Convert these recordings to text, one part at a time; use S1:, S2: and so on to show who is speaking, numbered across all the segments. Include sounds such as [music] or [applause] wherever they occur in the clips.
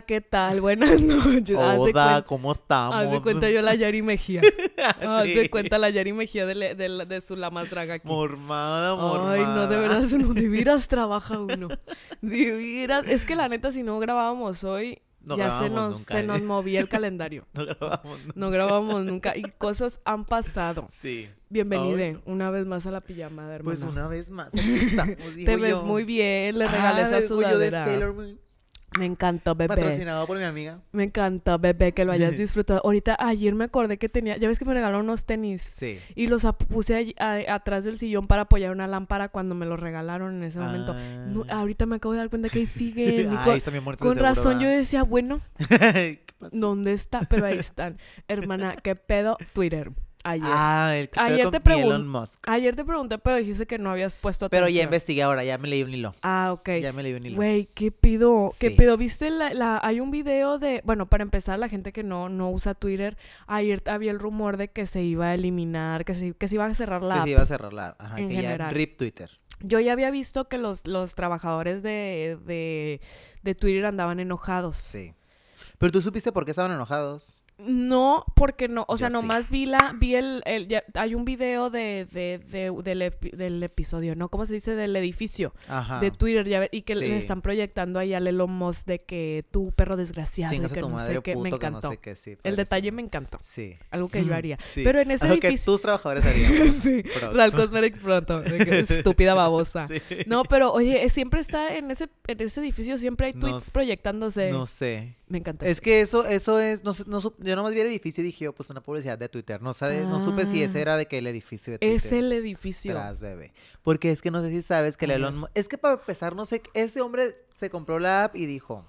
S1: ¿qué tal? Buenas [laughs] noches. Hola, ¿cómo estamos? Haz de cuenta yo la Yari Mejía. [laughs] Haz de cuenta la Yari Mejía de, de, su Lama Draga aquí. Mormada, mormada. Ay, no, de verdad, no, de [laughs] trabaja uno. Diviras Es que la neta, si no grabábamos hoy, ya se nos, se ¿eh? nos movía el calendario. no grabábamos nunca. No grabábamos nunca. Y cosas han pasado. Sí. Bienvenida una vez más a la pijamada, hermano. Pues una vez más. Te ves muy bien, le regales ah, sudadera. De me encantó, bebé. Patrocinado por mi amiga. Me encantó, bebé, que lo hayas [laughs] disfrutado. Ahorita, ayer me acordé que tenía, ya ves que me regalaron unos tenis. Sí. Y los puse atrás del sillón para apoyar una lámpara cuando me los regalaron en ese momento. Ah. ahorita me acabo de dar cuenta que ahí siguen. [laughs] Ahí con, están con razón yo decía, bueno, [laughs] ¿dónde está? Pero ahí están. Hermana, ¿qué pedo? Twitter. Ayer. Ah, te Elon Ayer te pregunté, pero dijiste que no habías puesto atención. Pero ya
S2: investigué ahora, ya me leí un hilo. Ah, ok. Ya me leí un hilo. Güey,
S1: ¿qué pido? ¿Qué pido? ¿Viste la, Hay un video de... Bueno, para empezar, la gente que no, no usa Twitter, ayer había el rumor de que se iba a eliminar, que se, que se iba a cerrar la Que se iba a cerrar la Ajá, general. RIP Twitter. Yo ya había visto que los, los trabajadores de, de, de Twitter andaban enojados. Sí.
S2: Pero tú supiste por qué estaban
S1: enojados. No, porque no, o sea, nomás vi la, vi el, ya, hay un video de, de, de del, del, episodio, ¿no? ¿Cómo se dice? Del edificio de Twitter, ya ver, y que le están proyectando ahí a lomos de que tú, perro desgraciado, que, no sé qué, me encantó. el detalle me encantó. Sí. Algo que yo haría. [laughs] Pero en ese edificio... que trabajadores harían. [laughs] sí. Las Cosmetics pronto. [laughs] Estúpida babosa. No, pero oye, siempre está en ese, en ese edificio, siempre hay tweets proyectándose. No sé. Me encanta. Es
S2: que eso, eso es, no, no, yo nomás vi el edificio y dije, oh, pues una publicidad de Twitter. No sabe, no supe si ese ah, era de que el edificio de Twitter. Es el edificio. Tras, bebé. Porque es que no sé si sabes que el es que para empezar, no sé, ese hombre se compró la app y dijo.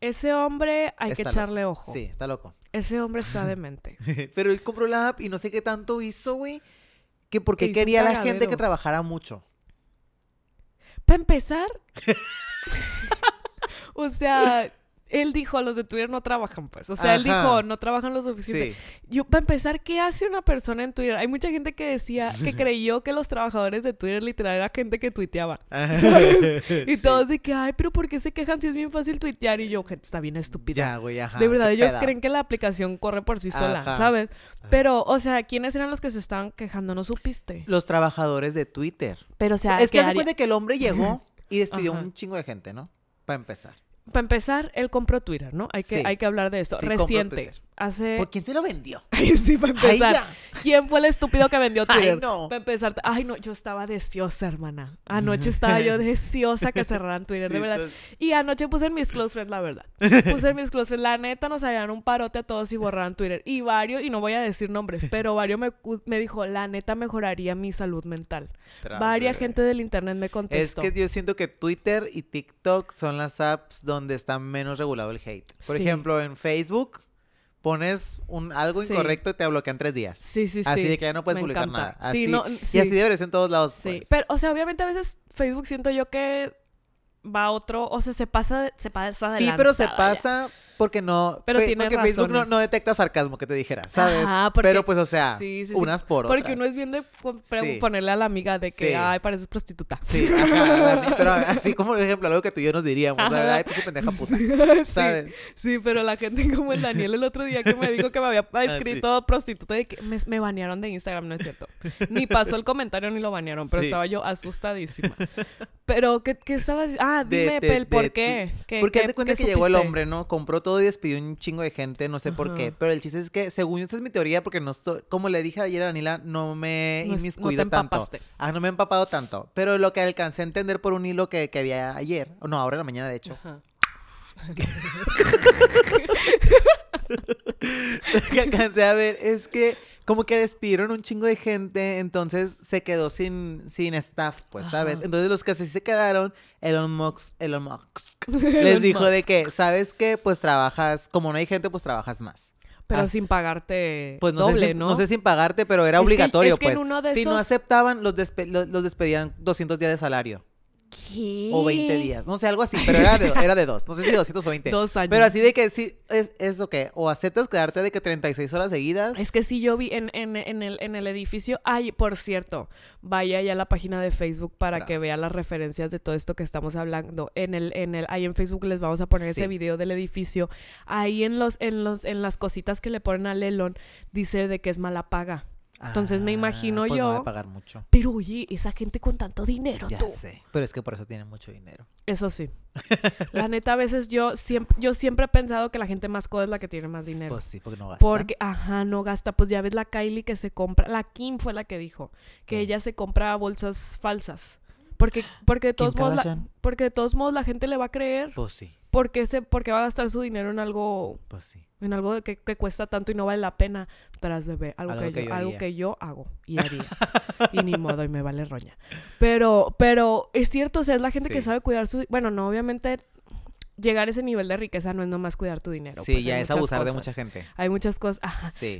S2: Ese hombre hay que echarle ojo. Sí, está loco. Ese hombre está [laughs] demente. Pero él compró la app y no sé qué tanto hizo, güey, que porque quería a la gente que trabajara mucho. Para empezar, [laughs]
S1: [laughs] o sea, él dijo, los de Twitter no trabajan, pues. O sea, él dijo, no trabajan lo suficiente. Yo, para empezar, ¿qué hace una persona en Twitter? Hay mucha gente que decía, que [laughs] creyó que los trabajadores de Twitter literal era gente que tuiteaba. [laughs] [laughs] Y todos de que, ay, pero ¿por qué se quejan si es bien fácil tuitear? Y yo, gente, está bien estúpida. de verdad, ellos creen que la aplicación corre por sí sola, ¿sabes? Pero, o sea, ¿quiénes eran los que se estaban quejando? No supiste.
S2: Los trabajadores de Twitter. Pero, o sea, es que se cuenta que el hombre llegó y despidió un chingo de gente, ¿no? Para empezar
S1: para empezar, él compró Twitter, ¿no? Hay que, hay que hablar de eso. Reciente. ¿Por quién se lo vendió? [laughs] sí, para empezar. ¿Quién fue el estúpido que vendió [laughs] Twitter? Ay, no. Para empezar. Ay, no, yo estaba deseosa, hermana. Anoche estaba yo [laughs] deseosa que cerraran Twitter, de verdad. Y anoche puse en mis close friends, la verdad. Puse en mis close friends. La neta, nos harían un parote a todos si borraran Twitter. Y varios, y no voy a decir nombres, pero varios me, dijo, la neta mejoraría mi salud mental. Varia gente del internet me contestó. Es que
S2: yo siento que Twitter y TikTok son las apps donde está menos regulado el hate. Por ejemplo, en Facebook pones un, algo incorrecto y te bloquean tres días. Sí, sí, sí. Así de que ya no puedes publicar nada. sí, sí. Y así debería ser en todos lados. Sí, pues.
S1: pero, o sea, obviamente a veces Facebook siento yo que va a otro, o sea, se pasa, se pasa de Sí, pero se
S2: pasa porque no. porque Facebook no, no, detecta sarcasmo que te dijera, ¿sabes? pero pues, o sea, unas por otras. Porque
S1: uno es bien de ponerle a la amiga de que, ay, pareces prostituta. Sí,
S2: [laughs] pero así como, por ejemplo, algo que tú y yo nos diríamos, Ay, pendeja [laughs] puta. [laughs] ¿Sabes? Sí, pero la gente como el Daniel el otro día que me dijo que me había ah, escrito
S1: prostituta que me, me, banearon de Instagram, no es cierto. Ni pasó el comentario ni lo banearon, pero estaba yo asustadísima.
S2: Pero, ¿qué, qué estaba Ah, dime, Pel, ¿por qué? Porque hace cuenta que llegó el hombre, ¿no? Compró todo y despidió un chingo de gente, no sé por qué. Pero el chiste es que, según esta es mi teoría, porque no estoy, como le dije ayer a Danila, no me no, tanto. Ah, no me he empapado tanto. Pero lo que alcancé a entender por un hilo que, había ayer, o no, ahora en la mañana, de hecho. lo [laughs] que alcancé a ver es que como que despidieron un chingo de gente, entonces se quedó sin, sin staff, pues, ¿sabes? Entonces los que sí se quedaron, Elon Musk, Elon Musk les dijo de que, ¿sabes qué? Pues trabajas, como no hay gente, pues trabajas más. Pero sin pagarte pues no doble, sé ¿no? sé sin pagarte, pero era obligatorio, pues. si no aceptaban, los, los despedían 200 días de salario. O 20 días. No sé, algo así, pero era de, era dos. No sé si 220. [laughs] Dos años. Pero así de que sí, es, eso que, o aceptas quedarte de que 36 horas seguidas. Es que sí, yo vi en, en, el, en el edificio. Ay, por
S1: cierto, vaya ya a la página de Facebook para que vea las referencias de todo esto que estamos hablando. En el, en el, ahí en Facebook les vamos a poner ese video del edificio. Ahí en los, en los, en las cositas que le ponen a Lelón, dice de que es mala paga. Entonces me ah, imagino pues yo. pagar
S2: mucho. Pero
S1: oye, esa gente con tanto dinero, ya Sé,
S2: pero es que por eso tiene mucho dinero.
S1: Eso sí. [laughs] la neta, a veces yo siempre, yo siempre he pensado que la gente más coda es la que tiene más pues dinero. Pues sí, porque no gasta. Porque, ajá, no gasta. Pues ya ves la Kylie que se compra. La Kim fue la que dijo que ella se compra bolsas falsas. Porque, porque, de todos modos la, porque de todos modos la gente le va a creer. Pues sí. Porque, se, porque va a gastar su dinero en algo... Pues en algo que, que cuesta tanto y no vale la pena tras bebé. Algo, que, yo, algo que yo hago y haría. [laughs] y ni modo, y me vale roña. Pero, pero es cierto, o sea, es la gente que sabe cuidar su... Bueno, no, obviamente llegar a ese nivel de riqueza no es nomás cuidar tu dinero. Sí, pues, ya es abusar de mucha gente. Hay muchas cosas.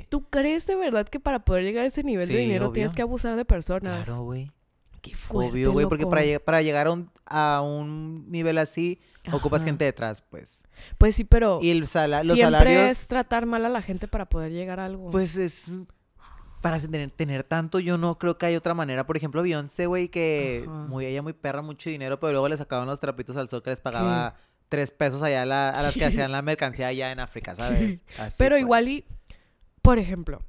S1: ¿Tú crees de verdad que para poder llegar a ese nivel de dinero tienes que abusar de
S2: personas? Claro, güey. Qué Obvio, güey, porque para, llegar a un, nivel así, ocupas gente detrás, pues. Pues sí, pero. Y el los siempre es
S1: tratar mal a la gente para poder llegar a algo. Pues
S2: es. Para tener, tanto, yo no creo que hay otra manera. Por ejemplo, Beyoncé, güey, que muy ella muy perra, mucho dinero, pero luego le sacaban los trapitos al sol que les pagaba tres pesos allá a, las que [laughs] hacían la mercancía allá en África, ¿sabes? [laughs] pero pues.
S1: igual y. Por ejemplo,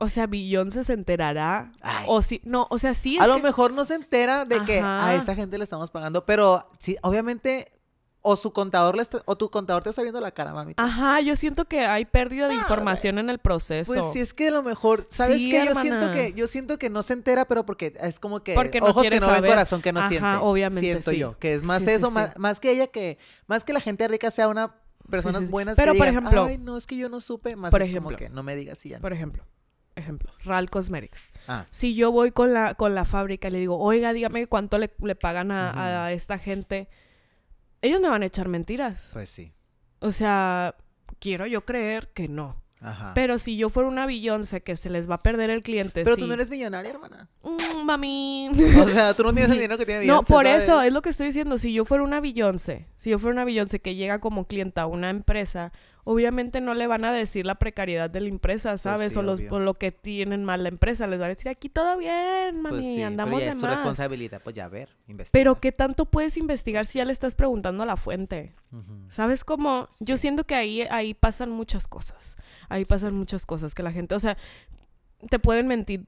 S1: o sea, Billón se enterará. Ay. O
S2: si, no, o sea, sí. a lo mejor no se entera de que a esta gente le estamos pagando, pero sí, obviamente, o su contador le está, o tu contador te está viendo la cara, mami.
S1: Ajá, yo siento que hay pérdida de información en el proceso. Pues sí, es
S2: que a lo mejor, ¿sabes qué? Yo siento que, yo siento que no se entera, pero porque es como que porque ojos no que no ven, corazón que no Ajá, obviamente. Siento yo, que es más eso, más, que ella que, más que la gente rica sea una personas buenas pero por ejemplo ay no es que yo no supe más por ejemplo que no me digas si ya por
S1: ejemplo ejemplo, RAL Cosmetics. Ah. Si yo voy con la, con la fábrica y le digo, oiga, dígame cuánto le, pagan a, esta gente, ellos me van a echar mentiras. Pues sí. O sea, quiero yo creer que no. Pero si yo fuera una billonce que se les va a perder el cliente. Pero tú no eres
S2: millonaria, hermana. Mm, mami. O sea, tú no tienes el dinero que tiene No, por eso
S1: es lo que estoy diciendo. Si yo fuera una billonce, si yo fuera una billonce que llega como cliente a una empresa, obviamente no le van a decir la precariedad de la empresa, pues ¿sabes? o, lo que tienen mal la empresa. Les van a decir, aquí todo bien, pues mami, andamos de es su responsabilidad, pues ya a ver, Pero ¿qué tanto puedes investigar pues si ya le estás preguntando a la fuente? ¿Sabes cómo? Yo siento que ahí, ahí pasan muchas cosas. Ahí pasan muchas cosas que la gente, o sea, te pueden mentir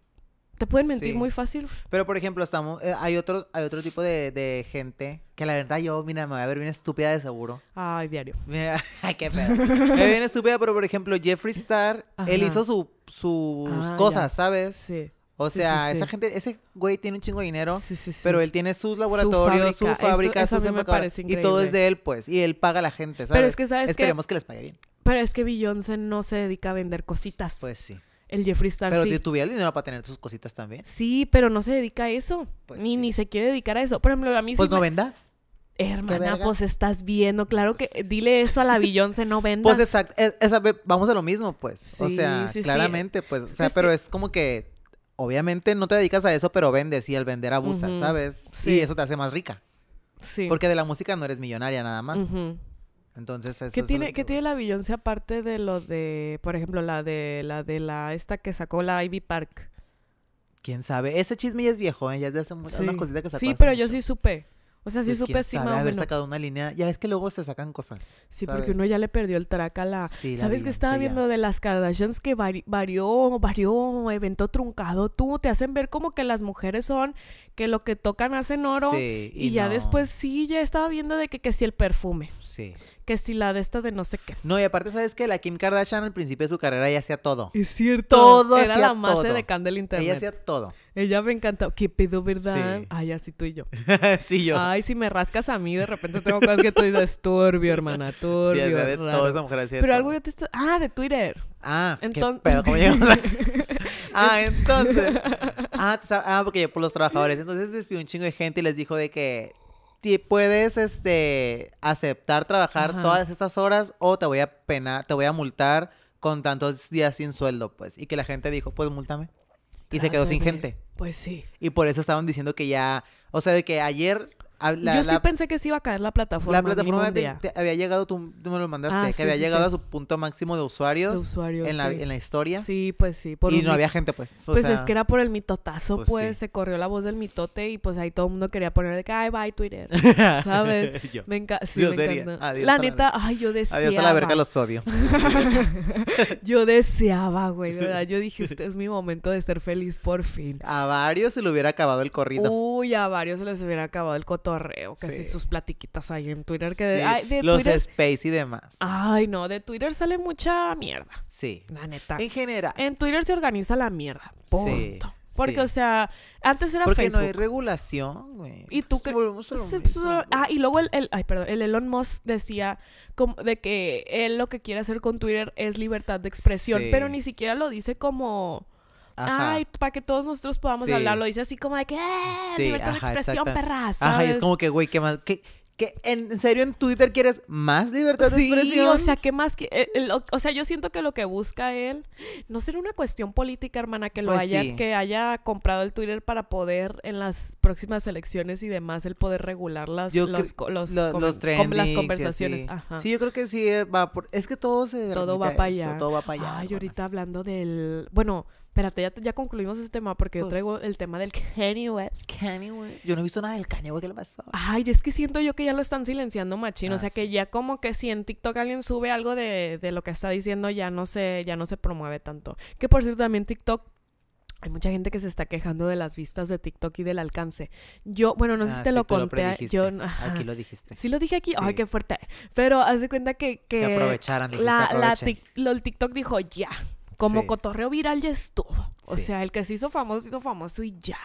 S1: te pueden
S2: mentir muy fácil. Pero por ejemplo, estamos, eh, hay otro, hay otro tipo de, gente que la verdad yo, mira, me voy a ver bien estúpida de seguro. Ay, diario. [laughs] Ay, qué feo me viene bien estúpida, pero por ejemplo, Jeffree Star, él hizo su, sus ah, cosas, ¿sabes? Sí. O sea, esa gente, ese güey tiene un chingo de dinero, pero él tiene sus laboratorios, su fábrica, su fábrica y todo es de él, pues, y él paga a la gente, ¿sabes? Pero es que sabes Esperemos que, que les pague bien.
S1: Pero es que Beyoncé no se dedica a vender cositas. Pues sí el Jeffree Star. Pero tuviera el
S2: dinero para tener sus cositas también.
S1: Sí, pero no se dedica a eso. Pues ni, ni se quiere dedicar a eso. Por ejemplo, a mí Pues no vendas. Hermana, pues estás viendo, claro que pues dile eso a la se no [laughs] pues vendas. Pues
S2: exacto, vamos a lo mismo, pues. o sea, claramente, pues, o sea, pero es como que obviamente no te dedicas a eso, pero vendes y al vender abusa, ¿sabes? Sí. Y eso te hace más rica. Sí. Porque de la música no eres millonaria nada más. Ajá. Entonces, eso ¿Qué, es tiene, que...
S1: ¿Qué tiene la Beyoncé aparte de lo de, por ejemplo, la de la de la esta que sacó la Ivy Park?
S2: ¿Quién sabe? Ese chisme ya es viejo, ¿eh? ya hace una cosita que sacó Sí, pero yo sí supe. O sea, sí pues, supe sí sabe, haber sacado una línea. Ya es que luego se sacan cosas. Sí, porque uno ya le perdió el traca a la. ¿Sabes que estaba viendo
S1: de las Kardashians que varió, varió, evento truncado? Tú te hacen ver como que las mujeres son que lo que tocan hacen oro. y, ya después sí, ya estaba viendo de que, que si el perfume. Sí. Que si la de esta de no sé qué.
S2: No, y aparte, ¿sabes que La Kim Kardashian al principio de su carrera ya hacía todo. Es
S1: cierto. Todo Era la más de Candel Internet. Ella hacía todo. Ella me encantó. Qué pedo, ¿verdad? Ay, así tú y yo. [laughs] sí, yo. Ay, si me rascas a mí, de repente tengo cosas que tú dices, turbio, hermana, turbio. Sí, de todo esa mujer hacía Pero
S2: algo ya te está... Ah, de Twitter. Ah, [laughs] ah, entonces... ¿Cómo llegamos [laughs] ah, entonces. Ah, ah, porque por los trabajadores. Entonces despidió un chingo de gente y les dijo de que puedes este aceptar trabajar todas estas horas o te voy a penar, te voy a multar con tantos días sin sueldo, pues. Y que la gente dijo, pues multame. Y se quedó sin gente. Pues sí. Y por eso estaban diciendo que ya, o sea, de que ayer yo sí
S1: pensé que se iba a caer la
S2: plataforma. La plataforma había llegado, tú, me lo mandaste, ah, que había llegado a su punto máximo de usuarios. En la, en, la, historia. Sí, pues sí. y no había gente, pues. pues es que era por el mitotazo, pues. pues
S1: se corrió la voz del mitote y pues ahí todo el mundo quería poner de que, ay, bye Twitter. [laughs] ¿Sabes? yo. Me, encanta yo me la neta, ay, yo deseaba. Adiós a la verga, los odio. [laughs] yo deseaba, güey, verdad. Yo dije, este es mi momento de ser feliz por fin. A varios se le hubiera acabado el corrido. Uy, a varios se les hubiera acabado el cotón o que sus platiquitas
S2: ahí en Twitter. Que Los Space y demás.
S1: Ay, no, de Twitter sale mucha mierda. Sí. La neta. En general. En Twitter se organiza la mierda. Punto. Porque, o sea, antes era Porque no hay
S2: regulación,
S1: Y tú que... Ah, y luego el, Ay, perdón. El Elon Musk decía como de que él lo que quiere hacer con Twitter es libertad de expresión. Pero ni siquiera lo dice como... Ay, para que todos nosotros podamos hablarlo. hablar. Lo dice así como de que, eh,
S2: libertad de expresión, perra. Ajá, es como que, güey, ¿qué más? en serio en Twitter quieres más libertad de expresión? Sí, o sea,
S1: ¿qué más? Que, eh, o sea, yo siento que lo que busca él no será una cuestión política, hermana, que lo pues haya, que haya comprado el Twitter para poder en las próximas elecciones y demás, el poder regular las, las conversaciones. Sí, yo
S2: creo que sí eh, va Es que todo se. Todo va para allá. todo va para allá. Ay,
S1: ahorita hablando del. Bueno Espérate, ya, concluimos ese tema porque yo traigo el tema del Kanye West.
S2: West. Yo no he visto nada del Kanye West que le pasó.
S1: Ay, es que siento yo que ya lo están silenciando machín. o sea, ah, que ya como que si en TikTok alguien sube algo de, lo que está diciendo, ya no, se, ya no se promueve tanto. Que por cierto, también TikTok hay mucha gente que se está quejando de las vistas de TikTok y del alcance. Yo, bueno, no sé ah, si te lo conté. yo, aquí lo dijiste. Sí lo dije aquí. Ay, qué fuerte. Pero haz de cuenta que... Que, la, la el TikTok dijo, ya, como cotorreo viral ya estuvo. O sea, el que se hizo famoso, se hizo famoso y ya.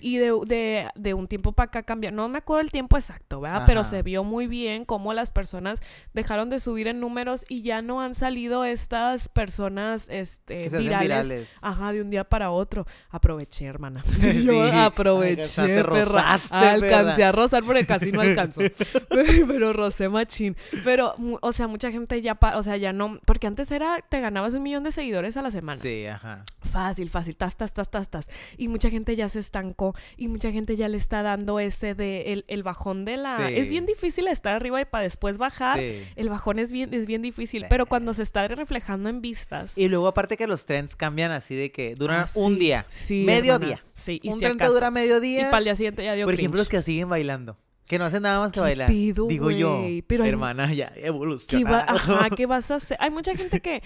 S1: Y de, un tiempo para acá cambió. No me acuerdo el tiempo exacto, ¿verdad? Pero se vio muy bien cómo las personas dejaron de subir en números y ya no han salido estas personas este, virales, Ajá, de un día para otro. Aproveché, hermana. [laughs] [laughs] Yo aproveché, ah, perra. Alcancé a rozar porque casi no alcanzó. [laughs] pero Rosé machín. Pero, o sea, mucha gente ya, pa o sea, ya no. Porque antes era, te ganabas un millón de seguidores a la semana.
S2: Sí, ajá.
S1: Fácil, fácil, tas, tas, tas, tas, tas. Y mucha gente ya se estancó y mucha gente ya le está dando ese de el, bajón de la... Es bien difícil estar arriba y para después bajar. El bajón es bien, es bien difícil, pero cuando se está reflejando en
S2: vistas... Y luego aparte que los trends cambian así de que duran ah, un día, medio día. Sí, y un tren trend dura medio día. Y para el día siguiente ya dio Por ejemplo, los que siguen bailando. Que no hacen nada más que bailar. Digo yo, pero hermana, ya evolucionado. Ajá,
S1: ¿qué vas a hacer? Hay mucha gente que,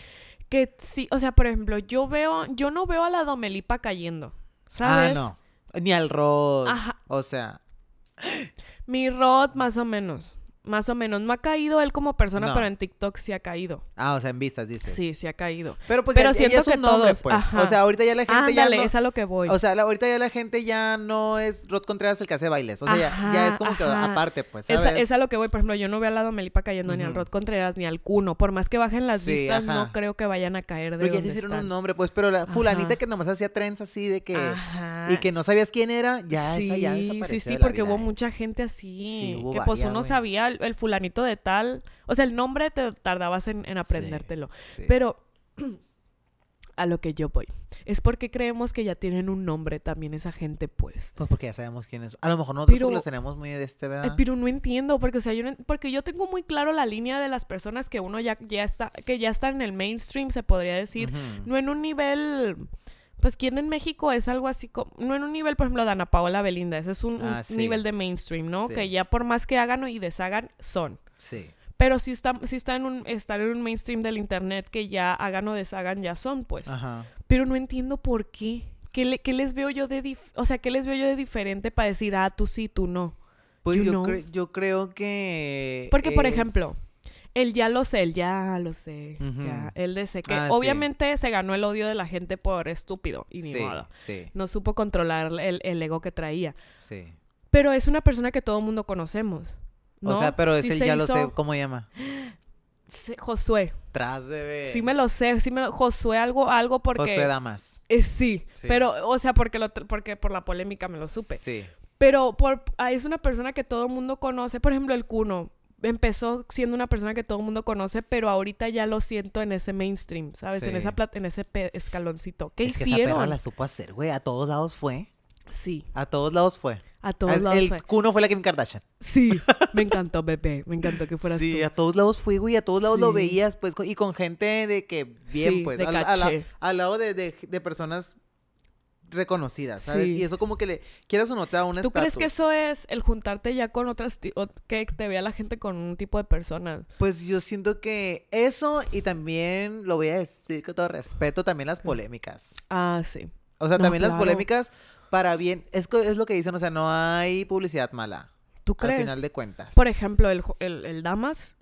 S1: que sí, o sea, por ejemplo, yo veo, yo no veo a la Domelipa cayendo, ¿sabes? Ah,
S2: no. Ni al Rod. O sea.
S1: Mi Rod, más o menos más o menos. No ha caído él como persona, pero en TikTok sí ha caído.
S2: Ah, o sea, en vistas, dice. Sí, sí ha caído. Pero pues pero siento que nombre, pues. O sea, ahorita ya la gente ya no, es a lo que voy. O sea, ahorita ya la gente ya no es Rod Contreras el que hace bailes. O sea, ya, es como que aparte, pues, ¿sabes? Es, a,
S1: lo que voy. Por ejemplo, yo no veo al lado Melipa cayendo ni al Rod Contreras ni a Cuno. Por más que bajen las vistas, no creo que vayan
S2: a caer de Pero hicieron un nombre, pues. Pero la fulanita que
S1: nomás hacía trens así de que...
S2: Y que no sabías quién era, ya sí, Sí, sí, porque hubo ¿eh?
S1: mucha gente así. que pues uno sabía el, fulanito de tal. O sea, el nombre te tardabas en, aprendértelo. Pero [clears throat] a lo que yo voy. Es porque creemos que ya tienen un nombre también esa gente,
S2: pues. Pues porque ya sabemos quién es. A lo mejor nosotros lo tenemos muy de este, ¿verdad?
S1: pero no entiendo, porque, sea, yo porque yo tengo muy claro la línea de las personas que uno ya, ya está, que ya están en el mainstream, se podría decir. No en un nivel pues ¿quién en México es algo así como, no en un nivel, por ejemplo, de Ana Paola Belinda, ese es un, ah, nivel de mainstream, ¿no? Que ya por más que hagan y deshagan, son. Sí. Pero si están si está en un, estar en un mainstream del internet que ya hagan o deshagan, ya son, pues. Ajá. Pero no entiendo por qué. ¿Qué, les veo yo de o sea, ¿qué les veo yo de diferente para decir, ah, tú sí, tú no? Pues yo,
S2: yo, creo que... Porque, por ejemplo,
S1: él ya lo sé, él ya lo sé. ya, él dice que ah, obviamente se ganó el odio de la gente por estúpido y ni No supo controlar el, el, ego que traía. Sí. Pero es una persona que todo el mundo conocemos. ¿no? O sea, pero es ya lo sé, ¿cómo llama? Josué.
S2: Tras de Sí me
S1: lo sé, sí me Josué algo, algo porque... Josué más es eh, sí, pero, o sea, porque, lo, porque por la polémica me lo supe. Sí. Pero por, ah, es una persona que todo el mundo conoce. Por ejemplo, el Cuno empezó siendo una persona que todo el mundo conoce, pero ahorita ya lo siento en ese mainstream, ¿sabes? En esa en ese escaloncito. ¿Qué hicieron? Que esa la
S2: supo hacer, güey, a todos lados fue. Sí. A todos lados fue. A todos lados el cuno fue la Kim Kardashian. Sí, [laughs] me encantó, Pepe. Me encantó que fuera sí, tú. Sí, a todos lados fui, güey. A todos lados lo veías, pues. Y con gente de que bien, pues. De al, al lado de personas Reconocidas, ¿sabes? Y eso como que le quieras o no te da ¿Tú crees que eso
S1: es el juntarte ya con otras que te vea la gente
S2: con un tipo de personas? Pues yo siento que eso y también lo voy a decir con todo respeto también las polémicas. Ah, sí. O sea, también las polémicas para bien, es, es lo que dicen, o sea, no hay publicidad mala. ¿Tú crees? Al final de cuentas. Por ejemplo, el, Damas,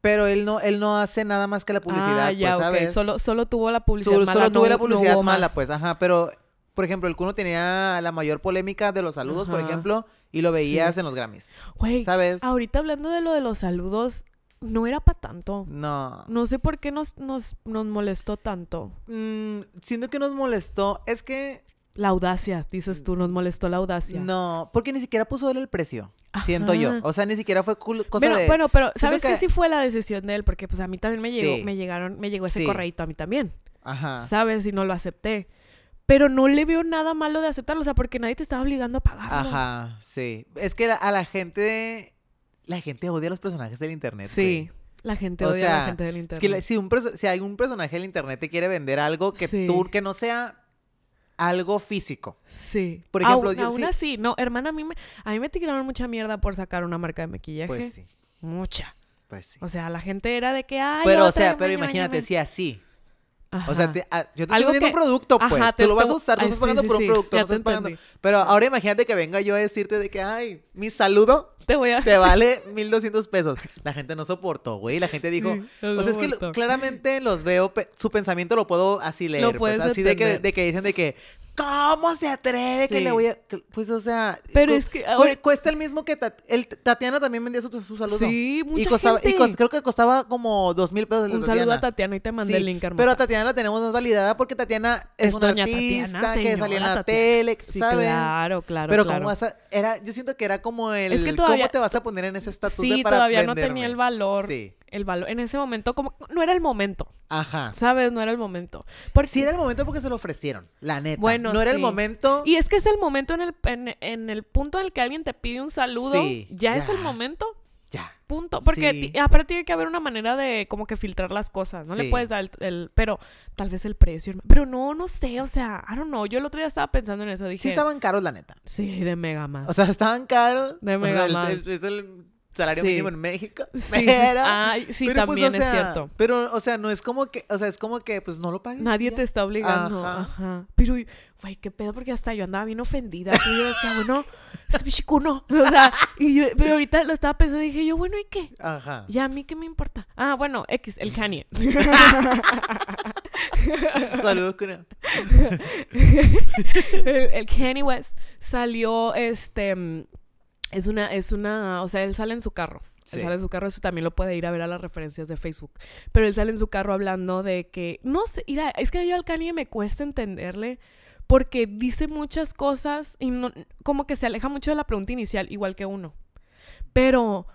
S2: pero él no, él no hace nada más que la publicidad, ah, pues, ya, ¿sabes? Solo, solo tuvo la publicidad solo, mala. Solo tuvo la publicidad mala, pues, ajá. Pero por ejemplo, el Cuno tenía la mayor polémica de los saludos, por ejemplo, y lo veías en los Grammys.
S1: Güey, ¿sabes? Ahorita hablando de lo de los saludos, no era para tanto. No. No sé por qué nos, nos, nos molestó
S2: tanto. Mm, siento que nos molestó, es que... La audacia, dices tú, nos molestó la audacia. No, porque ni siquiera puso él el precio, siento yo. O sea, ni siquiera fue cosa bueno, Bueno, pero ¿sabes qué? sí
S1: fue la decisión de él? Porque pues a mí también me llegó, me llegaron, me llegó ese sí. a mí también.
S2: Ajá. ¿Sabes?
S1: Y no lo acepté pero no le veo nada malo de aceptarlo, o sea, porque
S2: nadie te estaba obligando a pagarlo. Ajá, sí. Es que a la gente, la gente odia a los personajes del internet. Sí. La gente odia a la gente del internet. si, un, personaje del internet te quiere vender algo que tú, que no sea algo físico. Sí. Por ejemplo, aún, yo, aún así,
S1: no, hermana, a mí, me, a mí me tiraron mucha mierda por sacar una marca de maquillaje. Pues sí. Mucha. Pues sí. O sea, la gente era de que, ay, Pero, o sea, pero imagínate, si así
S2: o sea, ah, yo te estoy vendiendo un producto, pues. te, tú lo vas a usar, tú estás pagando por un producto, no estás pagando. Pero ahora imagínate que venga yo a decirte de que, ay, mi saludo te, voy a... te [laughs] vale 1200 pesos. La gente no soportó, güey. La gente dijo, o sea, es que claramente los veo, su pensamiento lo puedo así leer. pues, así de que dicen de que ¿Cómo se atreve que le voy a.? Pues, o sea. Pero es que. Cuesta el mismo que. el, Tatiana también vendía su, su saludo. Sí, mucha y costaba, gente. Y creo que costaba como dos mil pesos. El Un saludo a Tatiana y te mandé el link, hermosa. Pero a Tatiana la tenemos más validada porque Tatiana es, es una artista que salía en la tele, tele, sí, ¿sabes? Claro, claro. Pero como ¿cómo Era, yo siento que era como el. Es que todavía, ¿Cómo te vas a poner en ese estatus sí, Sí, todavía no tenía el
S1: valor. Sí
S2: el valor. En ese momento, como no era el momento. Ajá. ¿Sabes? No era el momento. Sí, era el momento porque se lo ofrecieron, la neta. Bueno, No era el momento.
S1: Y es que es el momento en el, en, el punto en el que alguien te pide un saludo. ¿Ya, es el momento. Ya. Punto. Porque aparte tiene que haber una manera de como que filtrar las cosas. No le puedes dar el, Pero tal vez el precio. Pero no, no sé. O sea, I don't know. Yo el otro día estaba pensando en eso. Dije. Sí, estaban
S2: caros, la neta. Sí, de Mega Man. O sea, estaban caros. De Mega es el salario mínimo en México. Sí, sí pues, también es cierto. Pero, o sea, no es como que, o sea, es como que, pues, no lo pagues. Nadie te está obligando.
S1: Ajá. Pero, güey, qué pedo, porque hasta yo andaba bien ofendida. Y yo decía, [laughs] bueno, es bichicuno. [laughs] O sea, y yo, pero ahorita lo estaba pensando y dije yo, bueno, ¿y qué? Ajá. Y ¿a mí qué me importa? Ah, bueno, X, el Kanye. [laughs] Saludos, Kuna. el, el Kanye West salió, este es una, es una, o sea, él sale en su carro. Él sale en su carro, eso también lo puede ir a ver a las referencias de Facebook. Pero él sale en su carro hablando de que, no sé, es que yo al me cuesta entenderle porque dice muchas cosas y no, como que se aleja mucho de la pregunta inicial, igual que uno. Pero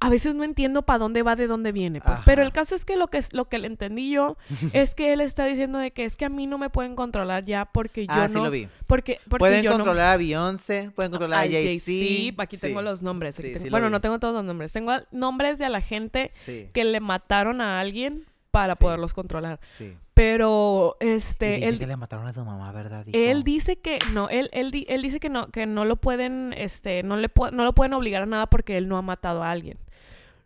S1: a veces no entiendo para dónde va, de dónde viene, pues. Pero el caso es que lo que lo que le entendí yo [laughs] es que él está diciendo de que es que a mí no me pueden controlar ya porque yo ah, no. Sí lo vi. Porque, pueden controlar a
S2: Beyoncé, pueden controlar a, Jay Z. Aquí tengo los nombres. bueno, no
S1: tengo todos los nombres. Tengo nombres de la gente que le mataron a alguien para poderlos controlar. Sí.
S2: Pero este y dice él le mataron a tu mamá, ¿verdad?
S1: Él dice que no, él, él, dice que no que no lo pueden este no le no lo pueden obligar a nada porque él no ha matado a alguien.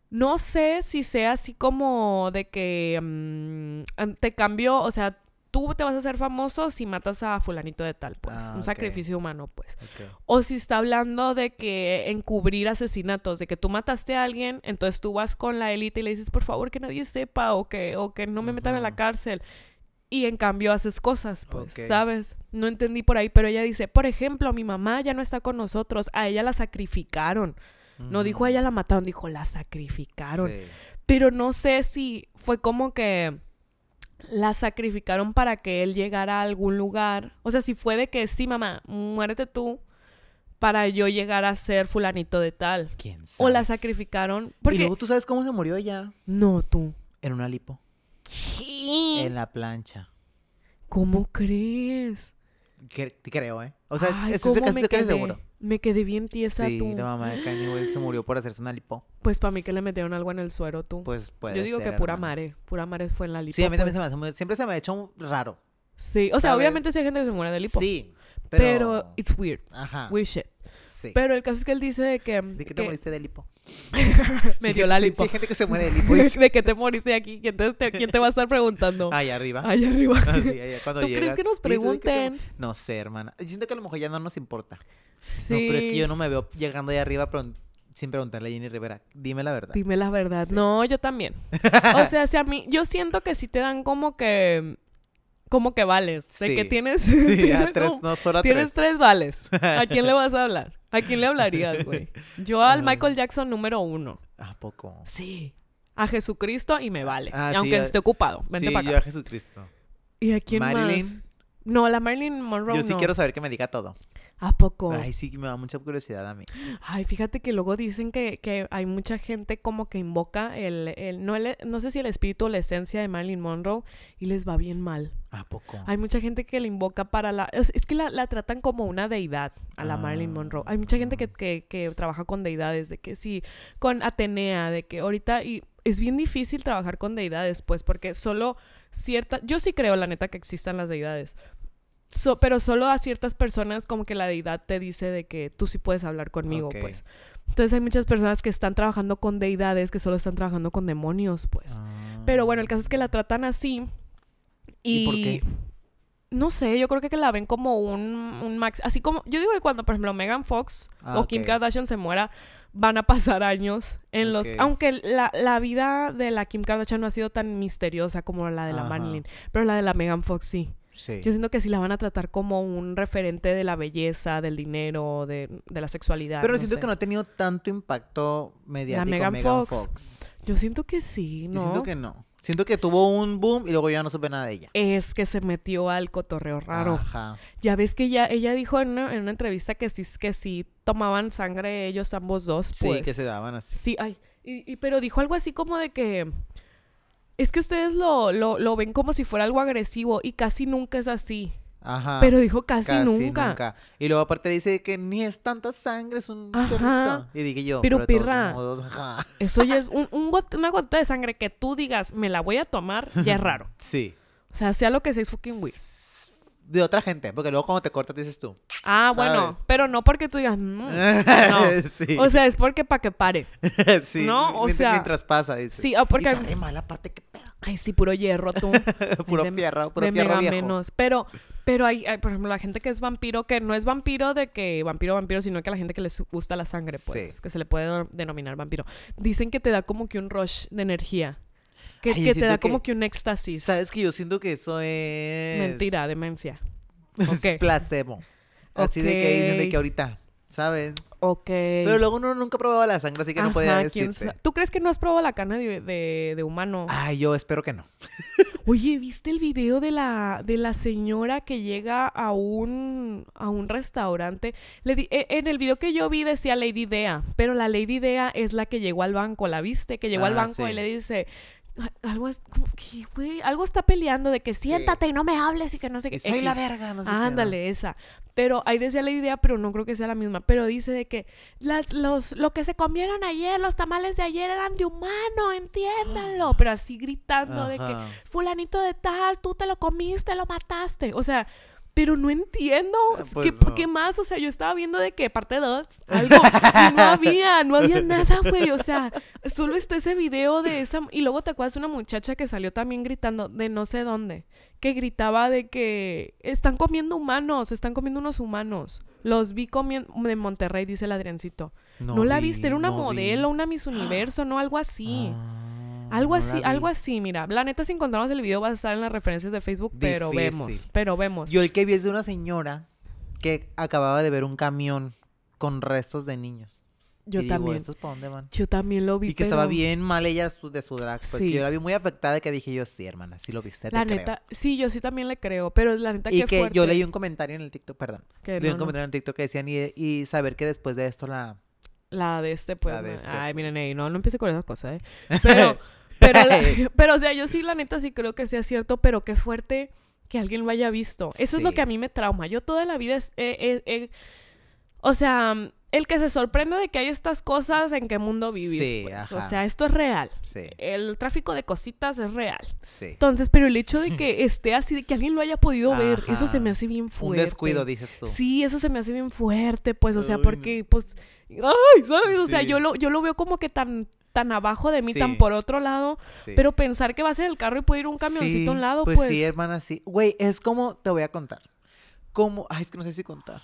S1: No sé si sea así como de que mm, te cambió, o sea, tú te vas a hacer famoso si matas a fulanito de tal, pues, ah, un sacrificio humano, pues. O si está hablando de que encubrir asesinatos, de que tú mataste a alguien, entonces tú vas con la élite y le dices, por favor, que nadie sepa o que, o que no me metan en la cárcel. Y en cambio haces cosas, pues, ¿sabes? No entendí por ahí, pero ella dice, por ejemplo, mi mamá ya no está con nosotros, a ella la sacrificaron. No dijo a ella la mataron, dijo la sacrificaron. Pero no sé si fue como que la sacrificaron para que él llegara a algún lugar. O sea, si fue de que sí, mamá, muérete tú para yo llegar a ser fulanito de tal. ¿Quién sabe? O la sacrificaron.
S2: Porque... Y luego tú sabes cómo se murió ella. No, tú. En una lipo. En la plancha. ¿Cómo crees? Te creo, ¿eh? O sea, eso seguro.
S1: Me quedé bien tiesa sí, la mamá
S2: de Kanye West se murió por hacerse una lipo.
S1: Pues para mí que le metieron algo en el suero tú. Pues puede Yo digo que pura mare, pura mare fue en la lipo. Sí, a mí también se me, pues.
S2: siempre se me ha hecho un raro. Sí, o sea, obviamente sí hay gente que se muere de lipo. Sí, pero... it's weird. Ajá. Weird shit. Sí. Pero el caso es que él dice que... ¿De que, te moriste de lipo? [laughs] me dio la lipo. Sí, hay gente que se muere de lipo. [laughs] de que te moriste aquí. ¿Quién te, ¿Quién te va a estar preguntando? [laughs] Ahí arriba. Ahí arriba. Ah, cuando ¿Tú crees que nos pregunten? No sé, hermana. Yo siento que a lo mejor ya no nos importa. Sí. pero es que yo no me veo llegando ahí arriba sin preguntarle a Jenny Rivera, dime la verdad.
S1: Dime la verdad. No, yo también. [laughs] o sea, si a mí, yo siento que sí te dan como que como que vales. Sé que [laughs] tienes. tres, tienes tres. vales. ¿A quién le [laughs] vas a hablar? ¿A quién le hablarías, güey? Yo al Michael Jackson número uno. ¿A poco? Sí. A Jesucristo y me vale. Ah, aunque esté ocupado. Vente a Jesucristo.
S2: ¿Y a quién Marilyn?
S1: Más? No, la Marilyn Monroe. Yo sí quiero saber
S2: que me diga todo. ¿A poco? Ay, sí, me da mucha curiosidad a mí.
S1: Ay, fíjate que luego dicen que, hay mucha gente como que invoca el, no, no sé si el espíritu o la esencia de Marilyn Monroe y les va bien mal. ¿A poco? Hay mucha gente que la invoca para la... Es, que la, tratan como una deidad a la Marilyn ah, Monroe. Hay mucha gente que, que trabaja con deidades, de que sí, con Atenea, de que ahorita... Y, es bien difícil trabajar con deidades, pues, porque solo cierta... Yo sí creo, la neta, que existan las deidades, pero solo a ciertas personas como que la deidad te dice de que tú sí puedes hablar conmigo, pues. Entonces hay muchas personas que están trabajando con deidades, que solo están trabajando con demonios, pues. Ah. Pero bueno, el caso es que la tratan así y... No sé, yo creo que, la ven como un, un, max. Así como, yo digo que cuando, por ejemplo, Megan Fox ah, o Kim Kardashian se muera, van a pasar años en los... Aunque la, vida de la Kim Kardashian no ha sido tan misteriosa como la de la Marilyn, pero la de la Megan Fox sí. Yo siento que sí la van a tratar como un referente de la belleza, del dinero, de, la sexualidad.
S2: Pero siento que no ha tenido tanto impacto mediático la Megan, Fox.
S1: Yo siento que sí, ¿no? Yo siento que
S2: no. Siento que tuvo un boom y luego ya no supe nada de ella.
S1: Es que se metió al cotorreo raro. Ajá. Ya ves que ya, ella dijo en una, entrevista que sí, que tomaban sangre ellos ambos dos. Pues. Sí, que se daban así. Sí, ay. Y, pero dijo algo así como de que es que ustedes lo, lo, lo, ven como si fuera algo agresivo y casi nunca es así.
S2: Ajá. Pero dijo casi, casi nunca. Y luego aparte dice que ni es
S1: tanta sangre, es un
S2: Ajá. Y dije yo, pero,
S1: eso ya es [laughs] un, una gota de sangre que tú digas, me la voy a tomar, ya es raro.
S2: sí. O
S1: sea, sea lo que sea, fucking weird
S2: de otra gente, porque luego cuando te cortas dices tú. Ah, bueno,
S1: pero no porque tú digas, mm, no. [laughs] O sea, es porque para que pare. [laughs] sí. ¿No? O sea. Sí, o ah, porque. mala parte, que Ay, sí, puro hierro tú. [laughs]
S2: puro fierro, puro de fierro menos.
S1: Pero, pero hay, por ejemplo, la gente que es vampiro, que no es vampiro de que vampiro, vampiro, sino que la gente que les gusta la sangre, pues, que se le puede denominar vampiro. Dicen que te da como que un rush de energía. Que, te da como que un éxtasis. Sabes que yo siento que eso es. Mentira, demencia.
S2: [laughs] Okay. placebo. Así de que dicen ahorita, ¿sabes? Ok. Pero luego uno nunca ha probado la sangre, así que no podía decirte.
S1: ¿Tú crees que no has probado la carne de, humano?
S2: Ay, yo espero que no.
S1: [laughs] Oye, ¿viste el video de la, de la señora que llega a un, a un restaurante? Le e, en el video que yo vi decía Lady Dea, pero la Lady Dea es la que llegó al banco, ¿la viste? Que llegó al ah, banco y le dice, algo es algo está peleando de que siéntate y no me hables y que no sé qué. Soy la verga, no sé Ándale, esa. Pero ahí decía la idea, pero no creo que sea la misma. Pero dice de que las, los, lo que se comieron ayer, los tamales de ayer eran de humano, entiéndanlo. Ah. Pero así gritando de que fulanito de tal, tú te lo comiste, lo mataste. O sea, pero no entiendo. Ah, pues ¿Qué, ¿Qué, más? O sea, yo estaba viendo de que parte 2, algo. no había, no había [laughs] nada, güey. O sea, solo está ese video de esa. Y luego te acuerdas de una muchacha que salió también gritando de no sé dónde. Que gritaba de que están comiendo humanos, están comiendo unos humanos. Los vi comiendo de Monterrey, dice el Adriancito. No, la viste, era una modelo, una Miss Universo, no algo así. Ah. Mm, algo así, algo así, mira. La neta, si encontramos el video, va a estar en las referencias de Facebook, pero vemos. Pero vemos. Yo el
S2: que vi es de una señora que acababa de ver un camión con restos de niños. Yo y también. para dónde van? Yo también lo vi. Y que estaba bien mal ella de su drag. porque pues, yo la vi muy afectada que dije yo, sí, hermana, sí lo viste. Te la neta,
S1: sí, yo sí también le creo, pero la neta que. Y que yo leí
S2: un comentario en el TikTok, perdón. Leí un comentario en el TikTok que decían, y saber que después de esto la la de este, pues. Este, ay, miren, pues. ey, no, no empiece con esas cosas, ¿eh? Pero, [laughs] [laughs]
S1: pero, o sea, yo sí, la neta, sí creo que sea cierto, pero qué fuerte que alguien lo haya visto. Eso es lo que a mí me trauma. Yo toda la vida es, o sea, el que se sorprende de que hay estas cosas en qué mundo vivís. Sí, pues. O sea, esto es real. Sí. El tráfico de cositas es real. Sí. Entonces, pero el hecho de que [laughs] esté así, de que alguien lo haya podido ver, eso se me hace bien fuerte.
S3: Un descuido, dices tú. Sí,
S1: eso se me hace bien fuerte, pues, o sea, porque, pues, ay, ¿sabes? O sea, yo lo, yo lo veo como que tan tan abajo de mí, tan por otro lado. Pero pensar que va a ser el carro y puede ir un camioncito a un lado, pues. Pues sí,
S2: hermana, sí. Güey, es como, te voy a contar. Como, ay, es que no sé si contar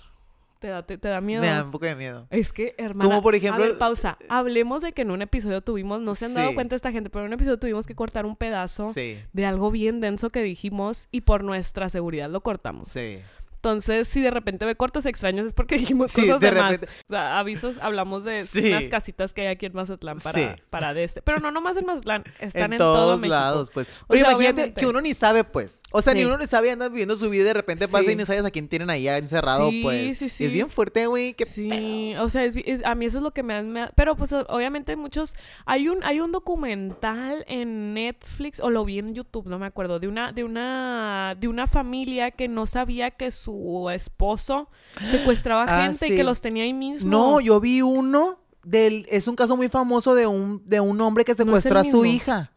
S1: te da, miedo. Me da un poco de
S2: miedo. Es que, hermano. Como por ejemplo.
S1: pausa. Hablemos de que en un episodio tuvimos, no se han dado cuenta esta gente, pero en un episodio tuvimos que cortar un pedazo de algo bien denso que dijimos y por nuestra seguridad lo cortamos. Sí. Entonces, si de repente ve cortos extraños es porque dijimos cosas de, más. avisos, hablamos de unas casitas que hay aquí en Mazatlán para, para de este. Pero no nomás en Mazatlán, están en, todos lados,
S2: pues. imagínate que uno ni sabe, pues. O sea, ni uno ni sabe, andas viviendo su vida y de repente pasa y ni a quién tienen allá encerrado, pues. Es bien
S1: fuerte, güey. sí, o sea, a mí eso es lo que me Pero pues obviamente muchos... Hay un, hay un documental en Netflix, o lo vi en YouTube, no me acuerdo, de una, de una, de una familia que no sabía que su esposo secuestraba ah, gente y que los tenía ahí mismo. No, yo
S2: vi uno del, es un caso muy famoso de un, de un hombre que secuestró a su hija.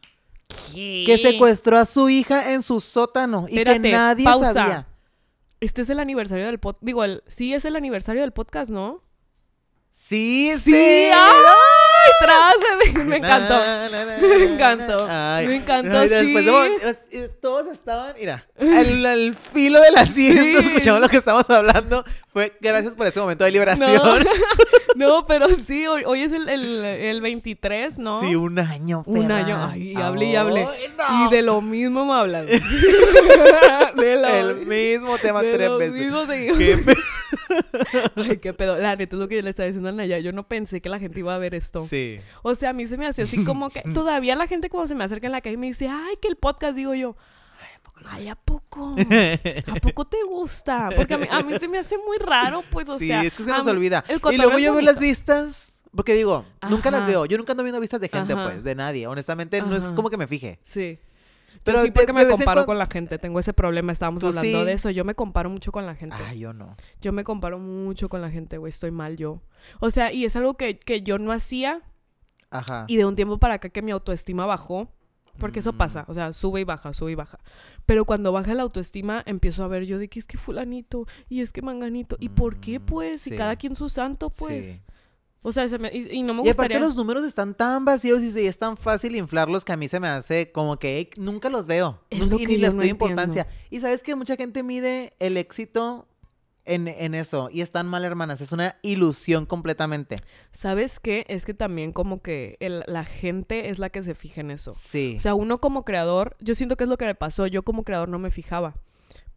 S1: ¿Qué? Que secuestró
S2: a su hija en su sótano y que nadie sabía.
S1: Este es el aniversario del podcast. Digo, el, sí es el aniversario del podcast, ¿no? Sí, sí. sí. Este. ¡Ah! [laughs] Me encantó. Me
S2: encantó. Me encantó. sí. todos estaban, mira, al, filo de la ciencia escuchamos lo que estábamos hablando. Fue gracias por ese momento de liberación. [laughs]
S1: No, pero sí, hoy, hoy es el, el, 23, ¿no?
S2: Sí, un año. Un año. Ay, y hablé y hablé.
S1: Y de lo mismo me hablan. [laughs] el
S2: mismo tema de tres veces. Mismo
S1: [laughs] Ay, qué pedo. La neta es lo que yo le estaba diciendo a Naya. Yo no pensé que la gente iba a ver esto. Sí. O sea, a mí se me hace así [laughs] como que todavía la gente cuando se me acerca en la calle me dice, ay, que el podcast, digo yo. Ay, ¿a poco? ¿A poco te gusta? Porque a mí, se me hace muy raro, pues, o sea... Sí, es que se nos olvida. Y luego yo veo las
S2: vistas, porque digo, nunca las veo. Yo nunca ando viendo vistas de gente, pues, de nadie. Honestamente, no es como que me fije. Sí.
S1: Pero sí, porque me comparo con la gente. Tengo ese problema. Estábamos hablando de eso. Yo me comparo mucho con la gente. Ah, yo no. Yo me comparo mucho con la gente, güey. Estoy mal yo. O sea, y es algo que, que yo no hacía. Ajá. Y de un tiempo para acá que mi autoestima bajó. Porque eso mm. pasa, o sea, sube y baja, sube y baja. Pero cuando baja la autoestima, empiezo a ver yo de que es que fulanito y es que manganito. ¿Y por qué, mm, pues? Y cada quien su santo, pues. Sí. O sea, y, no me gustaría... Y aparte los
S2: números están tan vacíos y, es tan fácil inflarlos que a mí se me hace como que nunca los veo. y ni les doy importancia. Y sabes que mucha gente mide el éxito en, eso y están mal, hermanas. Es una ilusión completamente. ¿Sabes qué? Es que también como que la
S1: gente es la que se fija en eso. Sí. O sea, uno como creador, yo siento que es lo que me pasó. Yo como creador no me fijaba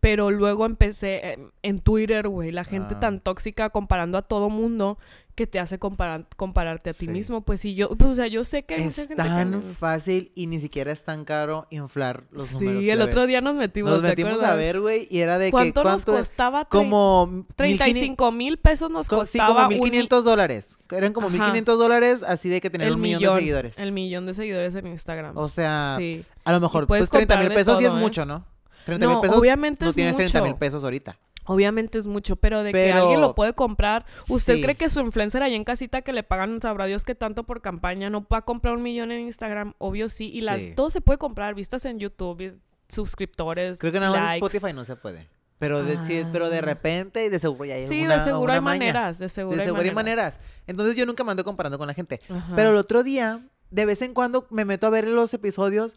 S1: pero luego empecé eh, en, Twitter, güey, la gente tan ah. tóxica comparando a todo mundo que te hace compararte a ti mismo. Pues sí, yo, pues, sea, yo sé que hay es mucha gente tan
S2: fácil y ni siquiera es tan caro inflar los números. Sí, el otro día nos metimos. Nos metimos a ver, güey, y era de ¿Cuánto que cuánto nos costaba como 35 mil pesos nos costaba. Sí, como 1500 dólares. Eran como 1500 dólares, así de que tener un millón, de seguidores.
S1: El millón de seguidores en Instagram. O sea, a lo mejor, pues 30 mil pesos sí es ¿eh? mucho, ¿no? 30 no, mil pesos. Obviamente no tienes 30 mil pesos ahorita. Obviamente es mucho, pero de que alguien lo puede comprar. ¿Usted cree que su influencer ahí en casita que le pagan, sabrá Dios que tanto por campaña, no va a comprar un millón en Instagram? Obvio sí. Y las, dos todo se puede comprar, vistas en YouTube, suscriptores. Creo que nada más Spotify no se puede.
S2: Pero de, ah. pero de repente y de seguro ya Sí, de seguro hay maneras, de seguro, hay, maneras. Entonces yo nunca me ando comparando con la gente. Pero el otro día, de vez en cuando me meto a ver los episodios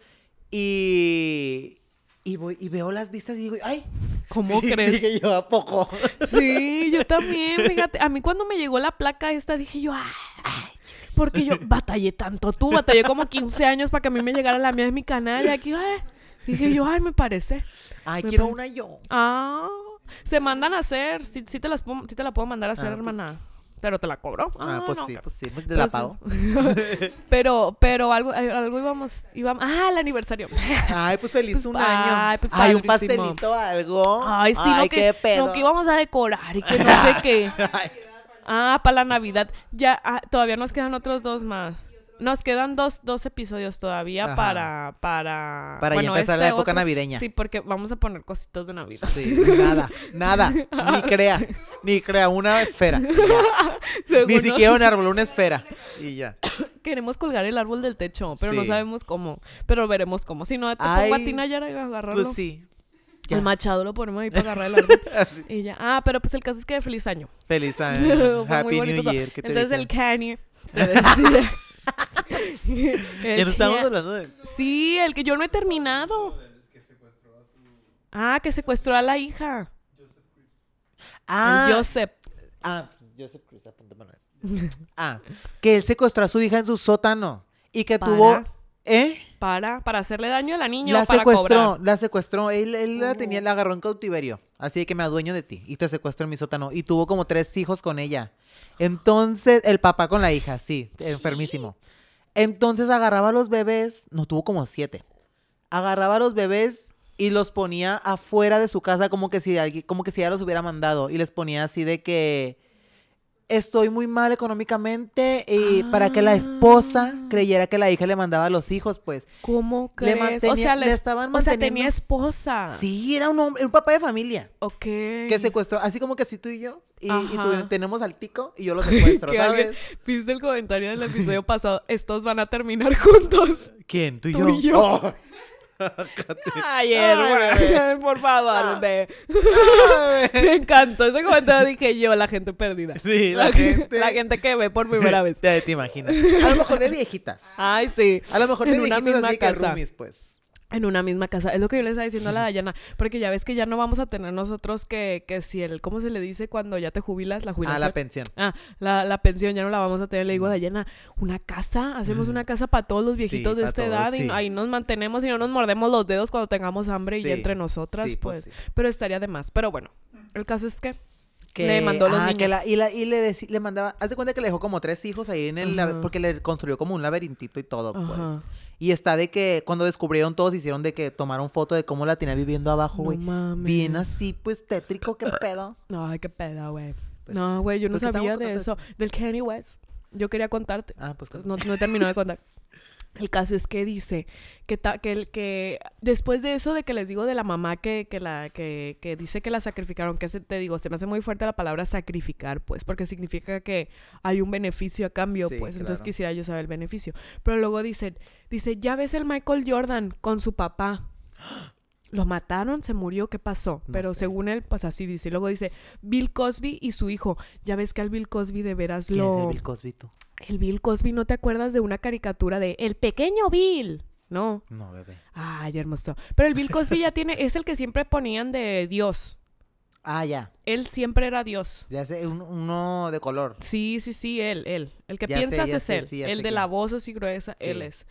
S2: y y y veo las vistas y digo, ay, ¿cómo crees? Dije yo, ¿a poco? [laughs] Sí, yo también, fíjate.
S1: A mí cuando me llegó la placa esta, dije yo, ay, ay porque yo batallé tanto. Tú batallé como 15 años para que a mí me llegara la mía de mi canal. Y aquí, ay, dije yo, ay, me parece. Ay, quiero una yo. Ah, se mandan a hacer. Sí, te, las puedo, te la puedo mandar a hacer, ah, hermana pero te la cobro Ah, ah pues sí, pues sí, te la pago. [laughs] pero, pero algo, algo íbamos, íbamos, ah, el aniversario. Ay, pues feliz pues, un año. Ay, pues un pastelito, algo. Ay, sí, qué que, pedo. que íbamos a decorar y que no sé qué. [laughs] Ah, para la Navidad. Ya, ah, todavía nos quedan otros dos más. Nos quedan dos, dos episodios todavía para... Para, para empezar la este época navideña. Sí, porque vamos a poner cositos de Navidad. Sí, [laughs] nada,
S2: nada. [laughs] Ah, ni crea, ni crea una esfera. [laughs] ni siquiera un árbol, una esfera. Y ya.
S1: [coughs] Queremos colgar el árbol del techo, pero no sabemos cómo. Pero veremos cómo. Si no, te pongo a Tina ya agarrarlo. Pues sí, El machado lo ponemos ahí para agarrar el árbol. y ya. Ah, pero pues el caso es que feliz año. Feliz año. Happy New Year. Entonces el Kanye [laughs] ya no estamos hablando de. Sí, el que yo no he terminado.
S2: Ah, que secuestró a la hija. Joseph Ah. Joseph. Ah, Joseph apúntame. Ah, que él secuestró a su hija en su sótano y que tuvo ¿Eh?
S1: Para, para hacerle daño a la niña. La o para
S2: la secuestró. Él, él la oh. tenía, la agarró en cautiverio. Así que me adueño de ti y te secuestro en mi sótano. Y tuvo como tres hijos con ella. Entonces, el papá con la hija, sí, enfermísimo. Entonces agarraba a los bebés, no tuvo como siete. Agarraba a los bebés y los ponía afuera de su casa como que si alguien, como que si ya los hubiera mandado y les ponía así de que estoy muy mal económicamente y para que la esposa ah. creyera que la hija le mandaba a los hijos, pues. ¿Cómo crees? Le o sea, le, estaban manteniendo... o sea, tenía esposa. Sí, era un hombre, un papá de familia. Ok. Que secuestró, así como que si tú y yo, y, tenemos al tico y yo lo [laughs] secuestro, ¿sabes?
S1: Viste el comentario del episodio pasado, estos van a terminar [laughs] juntos. ¿Quién? ¿Tú y yo? yo. Oh. Ayer por favor, ah. [laughs] me... encantó ese comentario. Dije yo, la gente perdida. Sí, la, gente. Que, ve por primera
S2: vez. [laughs] Ya te imaginas. A lo mejor
S1: de viejitas. Ay, sí. A lo mejor en de una misma casa. pues en una misma casa. Es lo que yo le estaba diciendo a la Dayana, porque ya ves que ya no vamos a tener nosotros que, que si el, ¿cómo se le dice cuando ya te jubilas? La jubilación. Ah, la pensión. Ah, la, pensión ya no la vamos a tener. Le digo a Dayana, una casa, hacemos una casa para todos los viejitos de esta edad y ahí nos mantenemos y no nos mordemos los dedos cuando tengamos hambre y entre nosotras, pues, pues pero estaría de más. Pero bueno, el caso es que mandó ah, y
S2: le, le mandaba, hace cuenta que le dejó como tres hijos ahí en el, porque le construyó como un laberintito y todo, pues. Y está de que cuando descubrieron todos hicieron de que tomaron foto de cómo la tenía viviendo abajo, güey. Bien así, pues tétrico, qué pedo. [laughs] Ay, qué pedo, güey. Pues, no, güey,
S1: yo no pues, sabía de eso. Del Kenny West. Yo quería contarte. Ah, pues claro. Pues, no, no terminado de contar. [laughs] El caso es que dice que, después de eso de que les digo de la mamá que, la, que, dice que la sacrificaron, que se, te digo, se me hace muy fuerte la palabra sacrificar, pues, porque significa que hay un beneficio a cambio, pues, entonces quisiera yo saber el beneficio. Pero luego dice dice, ya ves el Michael Jordan con su papá lo mataron, se murió, ¿qué pasó? Pero según él, pues así dice. Luego dice Bill Cosby y su hijo. Ya ves que al Bill Cosby de veras lo. Es el Bill Cosby tú? El Bill Cosby, ¿no te acuerdas de una caricatura de El pequeño Bill? No. No, bebé. Ay, hermoso. Pero el Bill Cosby ya tiene, es el que siempre ponían de Dios. Ah, ya. Él siempre era Dios. Ya sé, uno de color. Sí, sí, sí, él, él. El que piensas es él. el de la voz así gruesa, él es.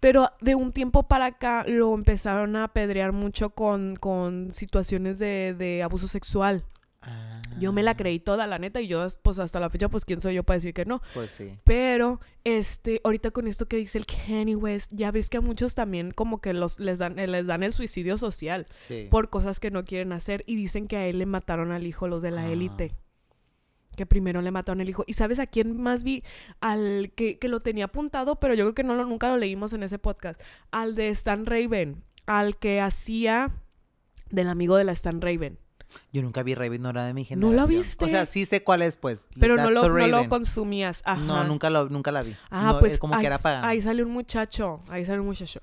S1: Pero de un tiempo para acá lo empezaron a apedrear mucho con, situaciones de, abuso sexual. Ah. Yo me la creí toda, la neta, y yo, pues hasta la fecha, pues quién soy yo para decir que no. Pues sí. Pero, este, ahorita con esto que dice el Kenny West, ya ves que a muchos también como que los, les, dan, eh, les dan el suicidio social por cosas que no quieren hacer y dicen que a él le mataron al hijo los de la ah. élite que primero le mataron el hijo. ¿Y sabes a quién más vi? Al que, lo tenía apuntado, pero yo creo que no nunca lo leímos en ese podcast. Al de Stan Raven, al que hacía del amigo de la Stan Raven.
S2: Yo nunca vi Raven, no era de mi generación. ¿No lo viste? O sea, sí sé cuál es, pues. Pero no lo, consumías. No, nunca, lo, nunca la vi. Ah, pues. Como ahí, que era Ahí
S1: sale un muchacho, ahí sale un muchacho.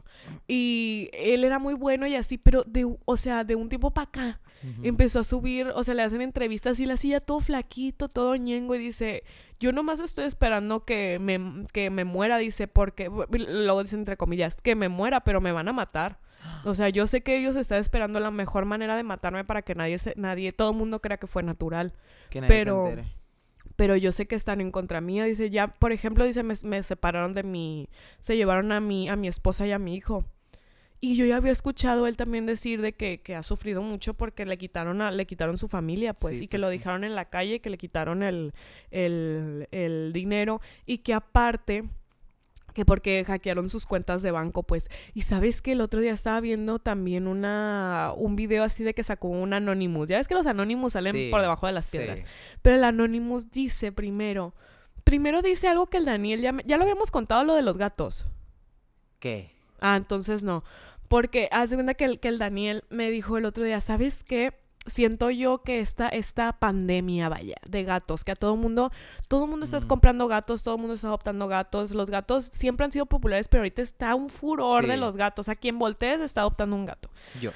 S1: Y él era muy bueno y así, pero de, o sea, de un tiempo para acá Empezó a subir, o sea, le hacen entrevistas y la silla todo flaquito, todo ñengo y dice, yo nomás estoy esperando que me, que me muera, dice, porque, Luego dice entre comillas, que me muera, pero me van a matar. [gasps] O sea, yo sé que ellos están esperando la mejor manera de matarme para que nadie, se, nadie, todo el mundo crea que fue natural. pero, Pero yo sé que están en contra mía. Dice, ya, por ejemplo, dice, me, separaron de mi, se llevaron a mi, a mi esposa y a mi hijo. Y yo ya había escuchado él también decir de que, ha sufrido mucho porque le quitaron a, le quitaron su familia, pues, y que lo dejaron en la calle, que le quitaron el, el, dinero, y que aparte que porque hackearon sus cuentas de banco, pues. Y sabes que el otro día estaba viendo también una un video así de que sacó un Anonymous. Ya ves que los Anonymous salen por debajo de las piedras. Pero el Anonymous dice primero, primero dice algo que el Daniel ya, ya lo habíamos contado lo de los gatos. ¿Qué? Ah, entonces no. Porque hace cuenta que el, que el Daniel me dijo el otro día, ¿sabes qué? siento yo que esta, esta pandemia, vaya, de gatos, que a todo mundo, todo mundo está mm. comprando gatos, todo mundo está adoptando gatos, los gatos siempre han sido populares, pero ahorita está un furor de los gatos, a quien voltees está adoptando un gato. Yo.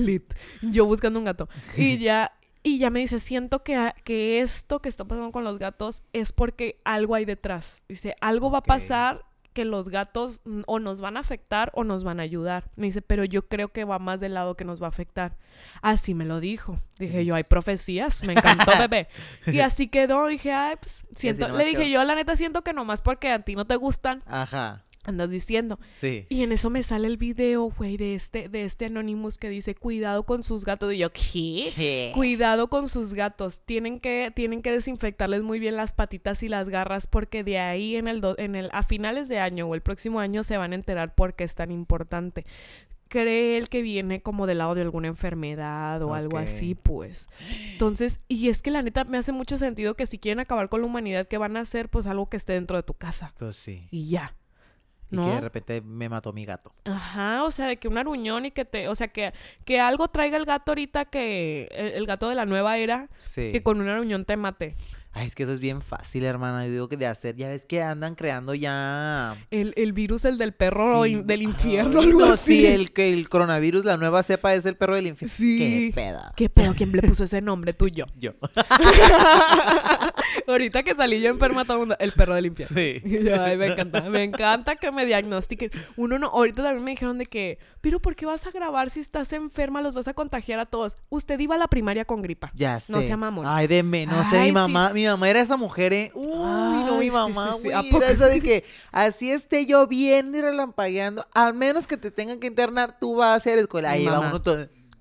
S1: [laughs] Yo buscando un gato. Y [laughs] ya, y ya me dice, siento que, que esto que está pasando con los gatos es porque algo hay detrás. Dice, algo va a pasar que los gatos o nos van a afectar o nos van a ayudar. Me dice, pero yo creo que va más del lado que nos va a afectar. Así me lo dijo. Dije yo, hay profecías, me encantó, [laughs] bebé. y así quedó, dije, ay, pues, siento, le dije yo, la neta siento que nomás porque a ti no te gustan. Ajá andas diciendo. Sí. Y en eso me sale el video, güey, de este, de este Anonymous que dice, cuidado con sus gatos. Y yo, ¿qué? Cuidado con sus gatos. Tienen que, tienen que desinfectarles muy bien las patitas y las garras porque de ahí en el, en el, a finales de año o el próximo año se van a enterar por qué es tan importante. Cree el que viene como del lado de alguna enfermedad o algo así, pues. Entonces, y es que la neta me hace mucho sentido que si quieren acabar con la humanidad, ¿qué van a hacer? Pues algo que esté dentro de tu casa.
S2: Pues sí. Y ya. Y que de repente me mató mi gato.
S1: Ajá, o sea, de que un aruñón y que te... O sea, que, que algo traiga el gato ahorita que... E, el, gato de la nueva era. Que con un aruñón te mate.
S2: Ay, es que eso es bien fácil, hermana. Yo digo que de hacer, ya ves que andan creando ya. El, virus, el del perro del infierno, algo así. Sí, el, que el coronavirus, la nueva cepa es el perro del infierno. Sí. Qué pedo. Qué pedo,
S1: ¿quién le puso ese nombre? tuyo yo. [laughs] Ahorita que salí yo enferma, todo el mundo, el perro del infierno. Sí. [laughs] Ay, me encanta, me encanta que me diagnostiquen. Uno no, ahorita también me dijeron de que, pero ¿por qué vas a grabar si estás enferma? Los vas a contagiar a todos. Usted iba a la primaria con gripa. Ya sé. No se amamos
S2: Ay, de menos, mi mamá mi mamá era esa mujer, ¿eh? Uy, Ay, no, mi mamá, güey. de que así esté yo viendo y relampagueando, al menos que te tengan que internar, tú vas a hacer escuela. Ahí va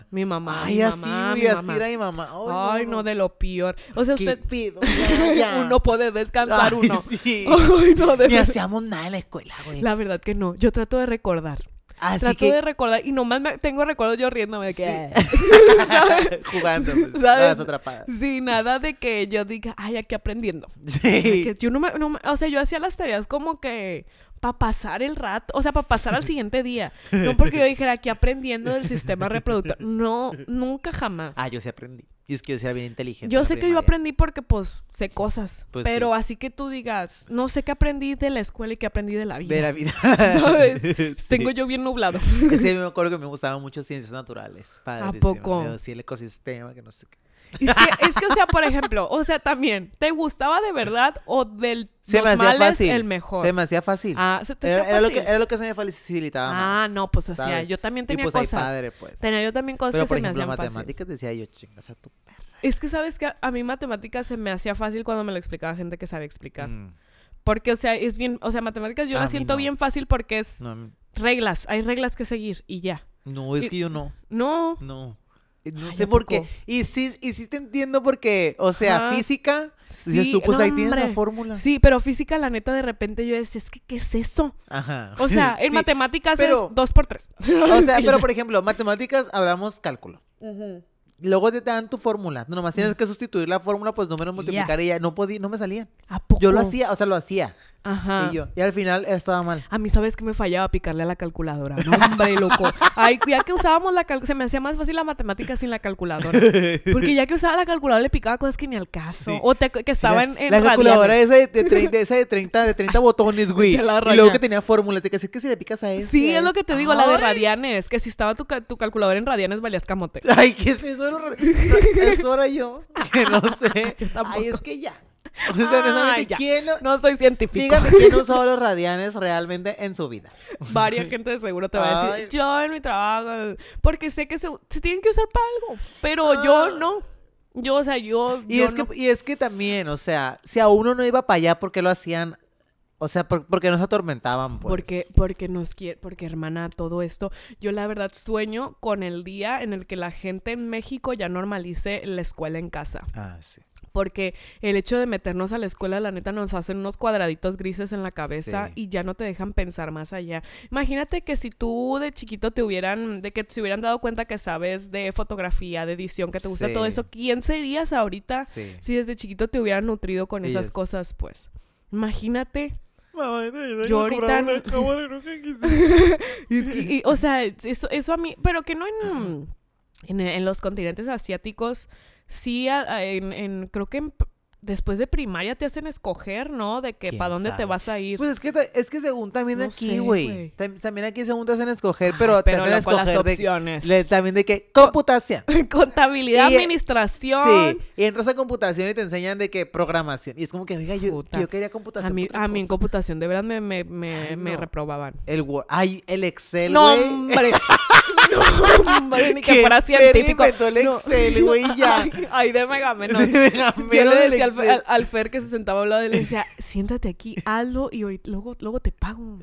S2: Mi
S1: mamá. Ay, así, así era mi
S2: mamá. Ay,
S1: no, de lo peor. O sea, usted. Pido? [laughs] uno puede descansar uno. Sí. [laughs] Ay, no, de Ni
S2: hacíamos nada en la escuela,
S1: güey. La verdad que no. Yo trato de recordar. Así Trato de recordar y nomás me, tengo recuerdos yo riéndome de que...
S2: [laughs] [laughs] Jugando. Pues, ¿sabes?
S1: nada de que yo diga, ay, aquí aprendiendo. Que yo no me, o sea, yo hacía las tareas como que para pasar el rato, o sea, para pasar al siguiente día. No porque yo dijera aquí aprendiendo del sistema reproductor. No, nunca jamás. Ah, yo
S2: sí aprendí. Y es que yo sea bien inteligente. Yo sé que yo aprendí
S1: porque, pues, sé cosas. Pues pero así que tú digas, no sé qué aprendí de la escuela y qué aprendí de la vida. De la vida. [laughs] ¿Sabes? [laughs] Tengo yo bien nublado. Sí, me
S2: acuerdo que me gustaban mucho ciencias naturales. Padre, ¿A poco? Sí, el ecosistema, que no sé qué.
S1: Es que, es que, o sea, por ejemplo, o sea, también, ¿te gustaba de verdad o del se los el mejor? Se
S2: me hacía fácil. Ah, se te hacía era fácil? Lo que, era lo que se me facilitaba ah, más. Ah, no, pues hacía. Yo también tenía pues, y cosas. padre, pues. Tenía yo también cosas que se me hacían matemáticas decía yo, chingas a tu perra.
S1: Es que sabes que a mí matemáticas se me hacía fácil cuando me lo explicaba gente que sabe explicar. Mm. Porque, o sea, es bien, o sea, matemáticas yo la siento bien fácil porque es reglas, hay reglas que seguir y ya. No, es que yo no. No. No.
S2: Eh, no sé por qué.
S1: Y sí, y sí te entiendo porque, o sea, física. Sí, tú, pues, fórmula. Sí, pero física, la neta, de repente yo decía, es que, ¿qué es eso? O sea, [laughs] en matemáticas es dos por tres. [laughs] o sea, pero por ejemplo,
S2: matemáticas hablamos cálculo. Luego te dan tu fórmula. Nomás tienes mm. que sustituir la fórmula, pues no me lo y ya. No podía, no me salían. Yo lo hacía, o sea, lo hacía. Y yo, y al final estaba mal. A mí, ¿sabes que me
S1: fallaba picarle a la calculadora? hombre, loco. Ay, ya que usábamos la calculadora, se me hacía más fácil la matemática sin la calculadora. Porque ya que usaba la calculadora le picaba cosas que ni al caso. O que estaba en, la, La calculadora esa de, de,
S2: 30, [laughs] de 30 botones, güey. Y luego que tenía fórmulas de que si es que si le picas a esa Sí, este, es lo que te digo, la de
S1: radianes. Que si estaba tu, calculadora en radianes, valías camote. Ay,
S2: ¿qué es eso? [laughs] Eso era yo. Que no sé. Ay, es que ya. [laughs] Ah, no soy científica Dígame quién [laughs] usó los radianes realmente en su vida. [laughs] Varia gente de seguro te va a decir,
S1: yo en mi trabajo, porque sé que se, tienen que usar para algo, pero ah. yo no. Yo, o sea, yo... Y, es que,
S2: y es que también, o sea, si a uno no iba para allá, ¿por qué lo hacían o sea, por, porque nos atormentaban, pues. Porque, porque
S1: nos quiere, porque hermana, todo esto. Yo la verdad sueño con el día
S2: en el que la gente
S1: en México ya normalice la escuela en casa. Ah, sí porque el hecho de meternos a la escuela, la neta, nos hacen unos cuadraditos grises en la cabeza y ya no te dejan pensar más allá. Imagínate que si tú de chiquito te hubieran, de que te hubieran dado cuenta que sabes de fotografía, de edición, que te gusta todo eso, ¿quién serías ahorita si desde chiquito te hubieran nutrido con esas cosas? Pues, imagínate. Yo ahorita... y, [laughs] y, o sea, eso, eso a mí, pero que no en los continentes asiáticos sí, en, creo que después de primaria te hacen escoger, ¿no? De que para dónde te vas a ir. Pues es que, es que según también aquí, güey.
S2: También aquí según te hacen escoger, pero, te hacen escoger las opciones. también de que computación. [laughs] Contabilidad, e administración. Sí, y entras a computación y te enseñan de que programación. Y es como que, diga yo, quería computación. A mí, en pues, computación de verdad me, me, me, reprobaban. El Word. Ay, el Excel, güey. No, hombre. [laughs] no,
S1: [laughs] [laughs] ni que fuera científico. Te el Excel, [laughs] güey, ya. Ay, de Megamen, no. Yo le decía al, al, Fer que se sentaba al lado de él, le decía, siéntate aquí, hazlo y luego, luego te pago.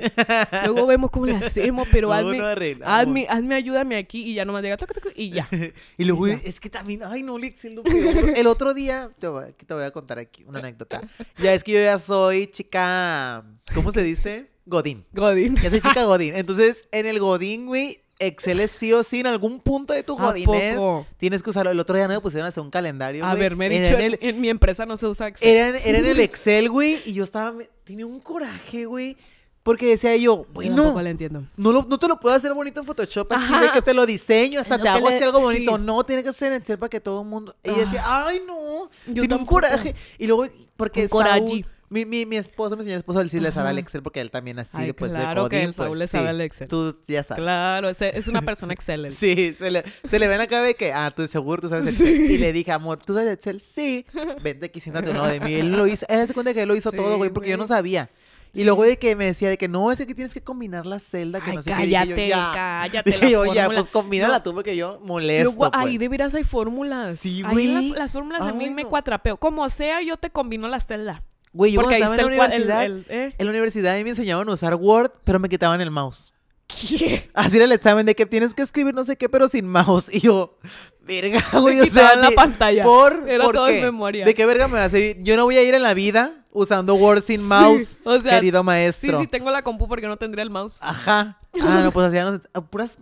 S1: Luego vemos cómo le hacemos, pero hazme, hazme,
S2: hazme, ayúdame aquí y ya nomás
S1: llega y ya. y luego, es
S2: que también, ay, no, el Excel no El otro día, te voy, te voy a contar aquí una anécdota. Ya es que yo ya soy chica, ¿cómo se dice? Godín. Godín. Ya soy chica Godín. Entonces, en el Godín, güey, Excel es sí o sí en algún punto de tu jodinés. Tienes que usarlo. El otro día no me pusieron a hacer un calendario. A ver, me he dicho, en, mi empresa no se usa Excel. Era en, el [laughs] Excel, güey, y yo estaba. Tiene un coraje, güey. Porque decía yo, bueno, no, No, te lo puedo hacer bonito en Photoshop, así que te lo diseño, hasta te hago así algo bonito. No, tiene que ser en Excel para que todo el mundo. Y decía, ah. ay, no, tiene un coraje. Y luego, porque Saúl, mi, mi, mi esposo, mi señor esposo, él sí le sabe al Excel porque él también así, Ay, pues, claro de claro que Paul pues, le sabe sí, al Excel. Tú ya sabes.
S1: Claro, es, una [laughs] persona excelente
S2: sí, se le, se le ve en de que, ah, tú seguro tú sabes Excel. Sí. Y le dije, amor, ¿tú sabes Excel? Sí. Vente aquí, siéntate uno de mí. Él lo hizo, él se cuenta que él lo hizo todo, güey, porque yo no sabía. Y luego de que me decía de que no, es que tienes que combinar la celda, que no sé qué. cállate, yo, ya, cállate, [laughs] y yo, ya, pues combina la tú porque yo molesto. Ahí
S1: pues. de hay fórmulas. Sí, güey. Ahí las, fórmulas a mí me cuatrapeo. Como sea, yo te combino la celda. Güey, yo Porque ahí estaba en la universidad, el, eh.
S2: en la universidad me enseñaban a usar Word, pero me quitaban el mouse. ¿Qué? Así el examen de que tienes que escribir no sé qué, pero sin mouse. Y yo, verga, [laughs] güey, o sea, la pantalla. Por, era todo en memoria. ¿De qué verga me vas a ir? Yo no voy a ir en la vida usando Word sin mouse, querido maestro. Sí, sí,
S1: tengo la compu porque no tendría el mouse.
S2: Ajá. Ah, no, pues hacían puras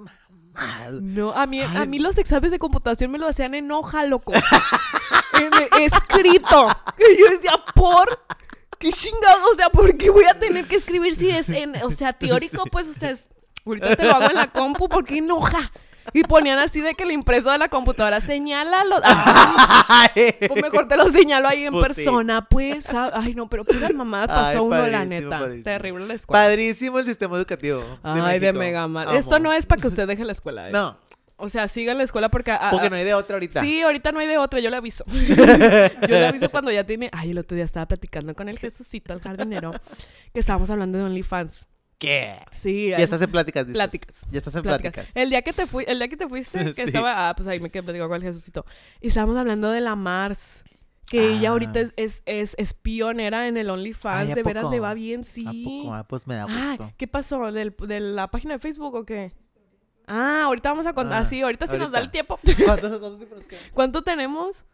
S1: no, a mí, a mí los exámenes de computación me lo hacían en hoja, loco. [laughs] escrito. Y yo decía, ¿por qué chingado, o sea, ¿por qué voy a tener que escribir si es en, o sea, [laughs] teórico? Pues, o sea, ahorita te lo hago en la compu porque enoja. Y ponían así de que el impreso de la computadora señala los. [laughs]
S2: pues mejor te lo señalo ahí en pues persona,
S1: pues. Ah, ay, no, pero pura mamada pasó uno, la neta. Terrible la escuela.
S2: Padrísimo el sistema educativo. De Ay, de mega mal. Esto no
S1: es para que usted deje la escuela. ¿eh? No. O sea, sigan la escuela porque... porque no hay de otra ahorita. Sí, ahorita no hay de otra, yo le aviso. [laughs] [laughs] yo le aviso cuando ya tiene... Ay, el otro día estaba platicando con el Jesucito, el jardinero, que estábamos hablando de OnlyFans. ¿Qué? Sí. Ya estás en pláticas, dices. Pláticas. Ya estás en pláticas. El día que te, fui, el día que te fuiste, [laughs] que estaba... Ah, pues ahí me quedé platicando con el Jesucito. Y estábamos hablando de la Mars. Que ah. ella ahorita es, es, es, pionera en el OnlyFans. De veras le va bien, sí. ¿A poco? Ah,
S2: pues me da ah, gusto.
S1: ¿Qué pasó? ¿De, ¿De la página de Facebook o qué? Ah, ahorita vamos a contar. Ah, sí, ahorita, sí nos da el tiempo. ¿Cuánto, [laughs] cuánto, [laughs] ¿Cuánto tenemos?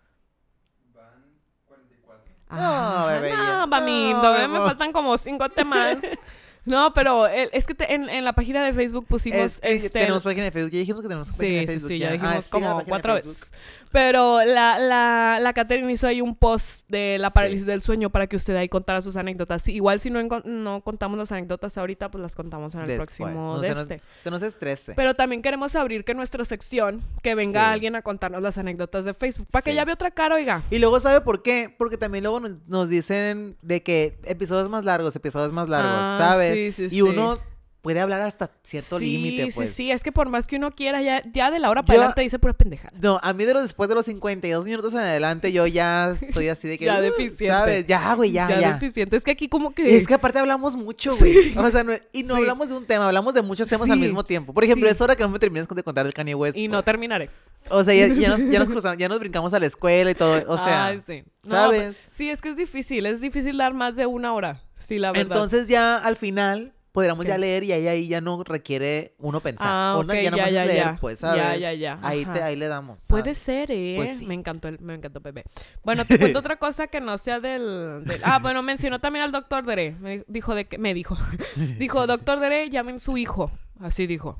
S1: Van
S3: 44. Ah, ah, no, bebé.
S1: No, para mí, me faltan como 5 temas. [laughs] No, pero eh, es que en, la página de Facebook pusimos... este, tenemos
S2: página de Facebook. Ya dijimos que tenemos página de Facebook. Sí, sí, ya, ah, dijimos como cuatro veces.
S1: Pero la, la, la hizo ahí un post de la parálisis del sueño para que usted ahí contara sus anécdotas. Igual si no, no contamos las anécdotas ahorita, pues las contamos en el próximo de se este. Nos, se nos
S2: estrese. Pero
S1: también queremos abrir que nuestra sección, que venga alguien a contarnos las anécdotas de Facebook, para que ya vea otra
S2: cara, oiga. Y luego, ¿sabe por qué? Porque también luego nos, dicen de que episodios más largos, episodios más largos, ah, ¿sabes? Sí, sí, y uno puede hablar hasta cierto límite, pues. Sí, sí,
S1: es que por más que uno quiera, ya, ya de la hora para adelante dice pura pendejada.
S2: No, a mí de los, después de los 52 minutos en adelante, yo ya estoy así de [laughs] que. ya uh", deficiente. Ya, güey, ya, ya. deficiente. Es que aquí como que. Es que aparte hablamos mucho, güey. O sea, y no hablamos de un tema, hablamos de muchos temas al mismo tiempo. Por ejemplo, es hora que no me termines de contar el Kanye West. Y no terminaré. O sea, ya, [laughs] nos, brincamos a la escuela y todo. O sea, sí. ¿sabes? Pues,
S1: sí, es que es difícil. Es difícil dar más de una hora. Sí, la verdad. Entonces ya
S2: al final podríamos ya leer y ahí, ahí ya no requiere uno pensar. Ah, ok. ya, ya, ya, ya. pues, Ya, ya, Ahí, te, ahí le damos. Puede ser, ¿eh? Pues me encantó, me encantó Pepe.
S1: Bueno, te cuento otra cosa que no sea del, Ah, bueno, mencionó también al doctor Dere. Me dijo de que... Me dijo. [laughs] dijo, doctor Dere, llamen su hijo. Así dijo.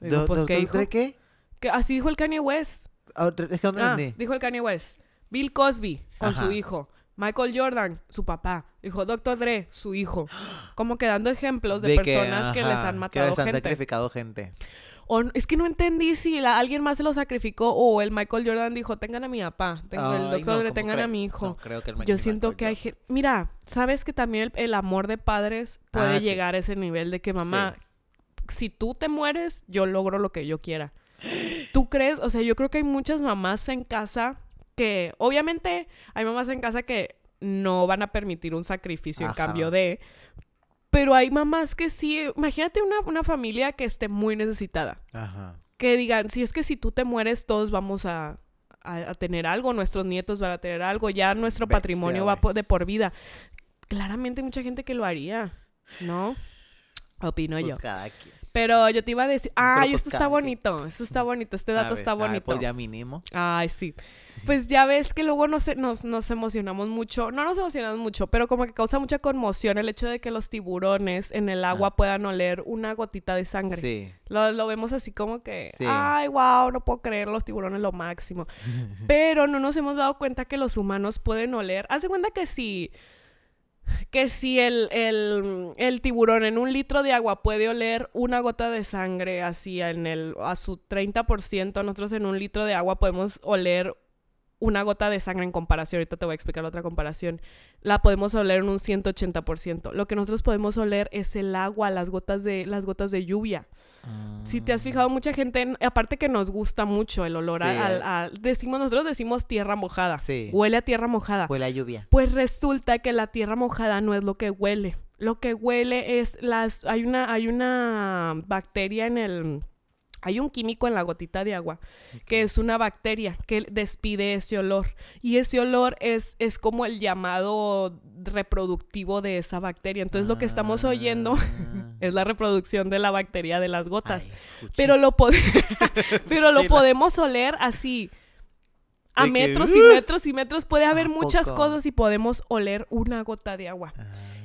S1: Digo, pues, ¿qué Que, así dijo el Kanye West.
S2: Ah, es que ah,
S1: dijo el Kanye West. Bill Cosby con su hijo. Michael Jordan, su papá. Dijo Doctor Dre, su hijo. Como que dando ejemplos de, personas que, les han matado. Que les han sacrificado gente. es que no entendí si alguien más se lo sacrificó o el Michael Jordan dijo, tengan a mi papá, el doctor Dre, tengan a mi hijo. Yo siento que hay gente... Mira, sabes que también el, amor de padres puede ah, llegar a ese nivel de que mamá, si tú te mueres, yo logro lo que yo quiera. ¿Tú crees? O sea, yo creo que hay muchas mamás en casa que obviamente hay mamás en casa que no van a permitir un sacrificio en cambio de, pero hay mamás que sí, imagínate una, familia que esté muy necesitada, Ajá. que digan, si es que si tú te mueres todos vamos a, tener algo, nuestros nietos van a tener algo, ya nuestro patrimonio va de por vida. Claramente hay mucha gente que lo haría, ¿no? Opino yo. Pues cada quien. Pero yo te iba a decir, ay, esto está bonito, esto está bonito, este dato está bonito. pues ya mínimo. Ay, sí. [laughs] Pues ya ves que luego nos, emocionamos mucho, no nos emocionamos mucho, pero como que causa mucha conmoción el hecho de que los tiburones en el agua puedan oler una gotita de sangre. Sí. Lo, vemos así como que, ay, wow, no puedo creer, los tiburones lo máximo. [laughs] pero no nos hemos dado cuenta que los humanos pueden oler. Haz cuenta que si que si el, el, el, tiburón en un litro de agua puede oler una gota de sangre así en el, a su 30%, nosotros en un litro de agua podemos oler una gota de sangre en comparación, ahorita te voy a explicar otra comparación, la podemos oler en un 180%. Lo que nosotros podemos oler es el agua, las gotas de, las gotas de lluvia. Si te has ah. fijado, mucha gente, aparte que nos gusta mucho el olor eh. decimos, nosotros decimos tierra mojada. Huele a tierra mojada. Huele a lluvia. Pues resulta que la tierra mojada no es lo que huele. Lo que huele es las, hay una, hay una bacteria en el hay un químico en la gotita de agua, que es una bacteria que despide ese olor. Y ese olor es, es como el llamado reproductivo de esa bacteria. Entonces lo que estamos ah. oyendo [laughs] es la reproducción de la bacteria de las gotas. pero lo, [laughs] podemos oler así. A metros y uh, metros y metros puede haber muchas cosas y podemos oler una gota de agua.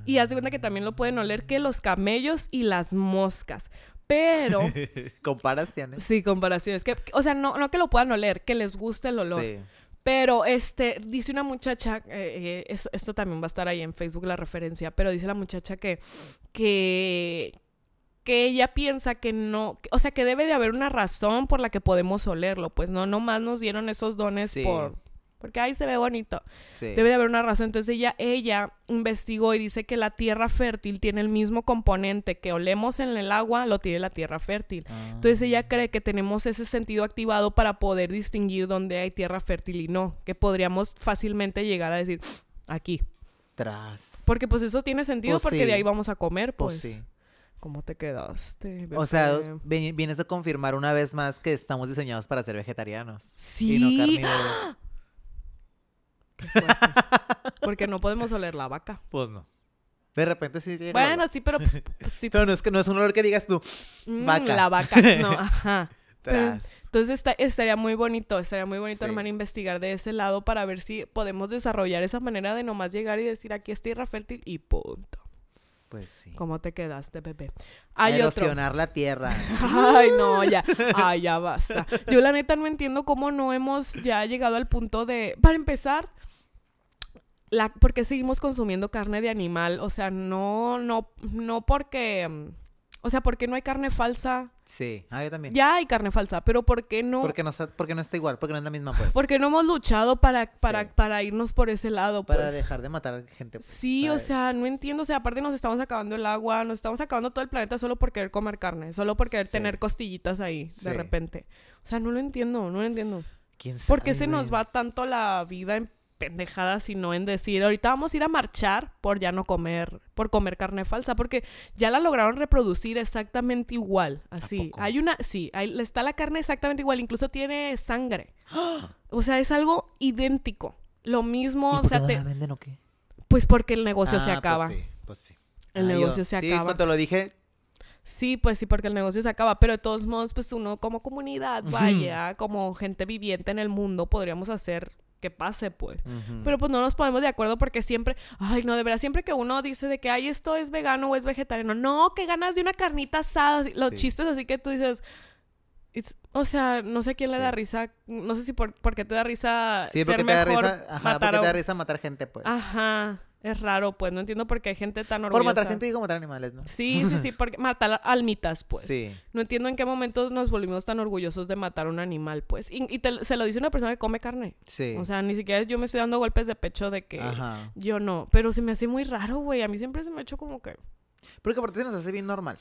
S1: Y hace cuenta que también lo pueden oler que los camellos y las moscas.
S2: Pero. [laughs] comparaciones.
S1: Sí, comparaciones. Que, o sea, no, no que lo puedan oler, que les guste el olor. Pero este, dice una muchacha, eh, eh, esto, también va a estar ahí en Facebook la referencia, pero dice la muchacha que, que, que ella piensa que no, o sea, que debe de haber una razón por la que podemos olerlo, pues no, nomás nos dieron esos dones por, porque ahí se ve bonito. Debe de haber una razón. Entonces ella, ella investigó y dice que la tierra fértil tiene el mismo componente que olemos en el agua, lo tiene la tierra fértil. Ah. Entonces ella cree que tenemos ese sentido activado para poder distinguir dónde hay tierra fértil y no, que podríamos fácilmente llegar a decir, aquí.
S2: Tras.
S1: Porque pues eso tiene sentido pues porque de ahí vamos a comer, pues, pues. sí. ¿Cómo te quedaste?
S2: O sea, vienes a confirmar una vez más que estamos diseñados para ser vegetarianos. Sí. Y no ¡Ah!
S1: carnívoros. [laughs] Porque no podemos oler la
S2: vaca. Pues no. De repente sí llega. Bueno, sí, pero. Pues, [laughs] pues sí, pero pues no es que no es un olor que digas tú. Mm, vaca. La vaca. No, [laughs] ajá.
S1: entonces estaría muy bonito, estaría muy bonito, hermano, investigar de ese lado para ver si podemos desarrollar esa manera de nomás llegar y decir aquí estoy Rafael fértil y punto. Pues sí. ¿Cómo te quedaste, bebé? Hay Erosionar la tierra. [laughs] Ay, no, ya. Ay, ya basta. Yo la neta no entiendo cómo no hemos ya llegado al punto de... Para empezar, la, ¿por seguimos consumiendo carne de animal? O sea, no, no, no porque mm, o sea, ¿por qué no hay carne falsa?
S2: Sí, ah, también. Ya
S1: hay carne falsa, pero ¿por qué no? Porque
S2: no, porque no está igual, porque no es la misma, pues.
S1: Porque no hemos luchado para, para, irnos por ese lado, Para pues. dejar de
S2: matar gente. Pues. sí, o
S1: sea, no entiendo. O sea, aparte nos estamos acabando el agua, nos estamos acabando todo el planeta solo por querer comer carne, solo por querer tener costillitas ahí, de repente. O sea, no lo entiendo, no lo entiendo.
S2: ¿Quién sabe? ¿Por qué se nos va
S1: tanto la vida en pendejadas, sino en decir, ahorita vamos a ir a marchar por ya no comer, por comer carne falsa, porque ya la lograron reproducir exactamente igual, así. Hay una, sí, está la carne exactamente igual, incluso tiene sangre. [gasps] O sea, es algo idéntico. Lo mismo, o sea, la venden o qué? Pues porque el negocio se ah, pues acaba. sí, pues El ah, negocio se acaba. Sí, lo dije, Sí, pues sí, porque el negocio se acaba, pero de todos modos, pues uno como comunidad, vaya, como gente viviente en el mundo, podríamos hacer que pase, pues. Pero pues no nos ponemos de acuerdo porque siempre, ay, no, de verdad, siempre que uno dice de que, ay, esto es vegano o es vegetariano, no, que ganas de una carnita asada, los chistes así que tú dices, o sea, no sé quién le da risa, no sé si por, qué te da risa sí, porque te da risa, ajá, porque te da risa matar gente, pues. Ajá. Es raro, pues, no entiendo por qué hay gente tan orgullosa. Por matar gente digo matar animales, ¿no? Sí, [laughs] sí, sí, porque matar almitas, pues. No entiendo en qué momento nos volvimos tan orgullosos de matar un animal, pues. Y, se lo dice una persona que come carne. Sí. O sea, ni siquiera yo me estoy dando golpes de pecho de que yo no. Pero se me hace muy raro, güey. A mí siempre se me ha hecho como que...
S2: Porque aparte se nos hace bien normal.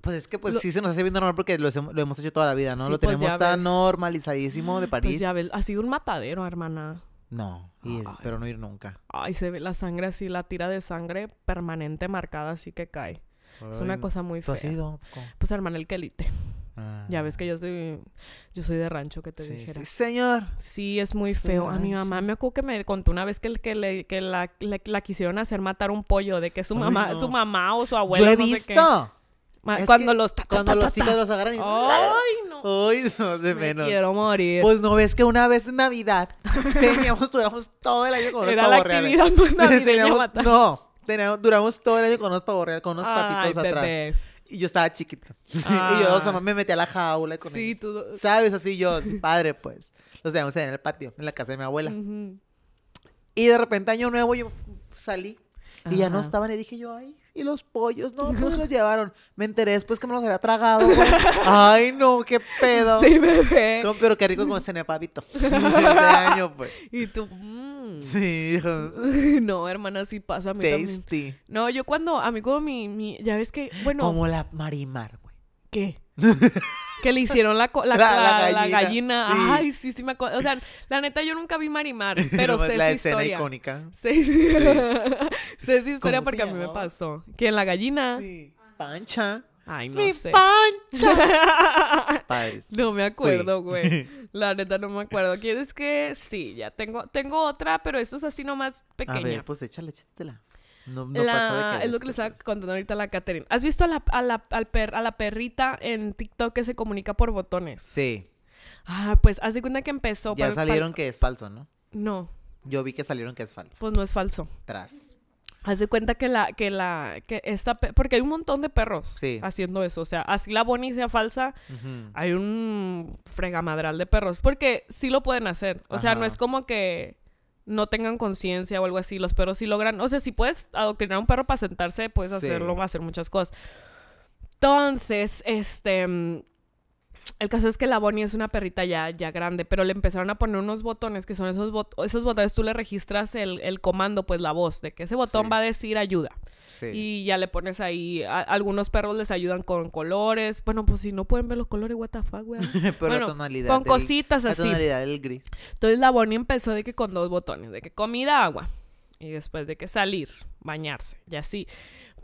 S1: pues es que pues sí
S2: se nos hace bien normal porque lo, hemos hecho toda la vida, ¿no? lo pues, tenemos tan normalizadísimo de París. Ah, pues ya
S1: ves, ha sido un matadero, hermana.
S2: No, pero no ir nunca.
S1: Ay, se ve la sangre así, la tira de sangre permanente marcada así que cae. es una cosa muy fea. Pues hermano el quelite. Ya ah. ves que yo soy yo soy de rancho que te dijera. Sí, señor. Sí, es muy feo. A mi mamá me acuerdo que me contó una vez que, el, que, le, la, quisieron hacer matar un pollo de que su mamá, su mamá o su abuela. Yo he visto cuando
S2: los ta, cuando los los agarran ay no ay no de Me menos quiero morir pues no ves que una vez en navidad [laughs] teníamos duramos todo el año con unos Era la actividad [laughs] no teníamos, duramos todo el año con unos pavorrear, con unos patitos atrás Y yo estaba chiquita. [laughs] y yo, o sea, ah. me metí a la jaula con sí, Tú... ¿Sabes? Así yo, padre, pues. Los teníamos en el patio, en la casa de mi abuela. Y de repente, año nuevo, yo salí. Y ya no estaban. Y dije yo, ay, y los pollos, no, no pues, se los [laughs] llevaron? Me enteré después que me los había tragado. Güey. [laughs] Ay, no, qué pedo. Sí, bebé. pero qué rico como ese papito. [laughs] Este pues. Y tú, mmm. Sí, hijo.
S1: No, hermana, sí pasa a Tasty. No, yo cuando, a mí como mi, mi, ya ves que, bueno. Como la
S2: Marimar, güey.
S1: ¿Qué? [laughs] que le hicieron la, la, gallina. Ay, sí, sí me acuerdo. O sea, la neta, yo nunca vi Marimar, [laughs] pero sé la escena historia. icónica. Sé, sí. [laughs] historia porque a mí me pasó. Que en la gallina. Pancha. Ay, no Mi sé. pancha! no me acuerdo, güey. La neta no me acuerdo. ¿Quieres que...? Sí, ya tengo, tengo otra, pero esto es así nomás pequeña. A ver, pues
S2: échale, échatela. No, pasa de que es lo que
S1: este le estaba pues contando ahorita a la Catherine. ¿Has visto a la, a la perrita en TikTok que se comunica por botones? Sí. Ah, pues haz de cuenta que empezó. Ya salieron que
S2: es falso, ¿no? No. Yo vi que salieron que es falso. Pues no es falso. Tras.
S1: Haz de cuenta que la, que la, que esta, porque hay un montón de perros haciendo eso. O sea, así la bonicia falsa, hay un fregamadral de perros. Porque sí lo pueden hacer. O sea, no es como que no tengan conciencia o algo así. Los perros sí logran. O sea, si puedes adoctrinar a un perro para sentarse, puedes hacerlo, a hacer muchas cosas. Entonces, este mm, el caso es que la Bonnie es una perrita ya, ya grande, pero le empezaron a poner unos botones que son esos, esos botones, tú le registras el, comando, pues la voz, de que ese botón va a decir ayuda. Sí. Y ya le pones ahí, algunos perros les ayudan con colores, bueno, pues si no pueden ver los colores, what the fuck, [laughs] pero bueno, tonalidad con cositas así. La tonalidad del gris. Entonces la Bonnie empezó de que con dos botones, de que comida, agua, y después de que salir, bañarse, y así.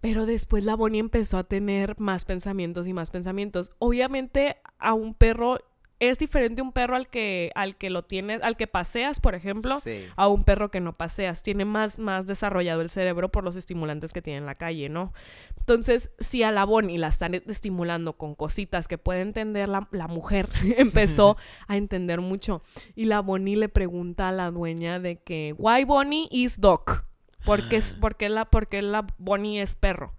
S1: Pero después la Bonnie empezó a tener más pensamientos y más pensamientos. Obviamente a un perro es diferente un perro al que al que lo tienes, al que paseas, por ejemplo, a un perro que no paseas. Tiene más más desarrollado el cerebro por los estimulantes que tiene en la calle, ¿no? Entonces, si a la Bonnie la están estimulando con cositas que puede entender la, mujer, [laughs] empezó [laughs] a entender mucho y la Bonnie le pregunta a la dueña de que why Bonnie is dog. Ah. ¿Por qué, la, porque la Bonnie es perro?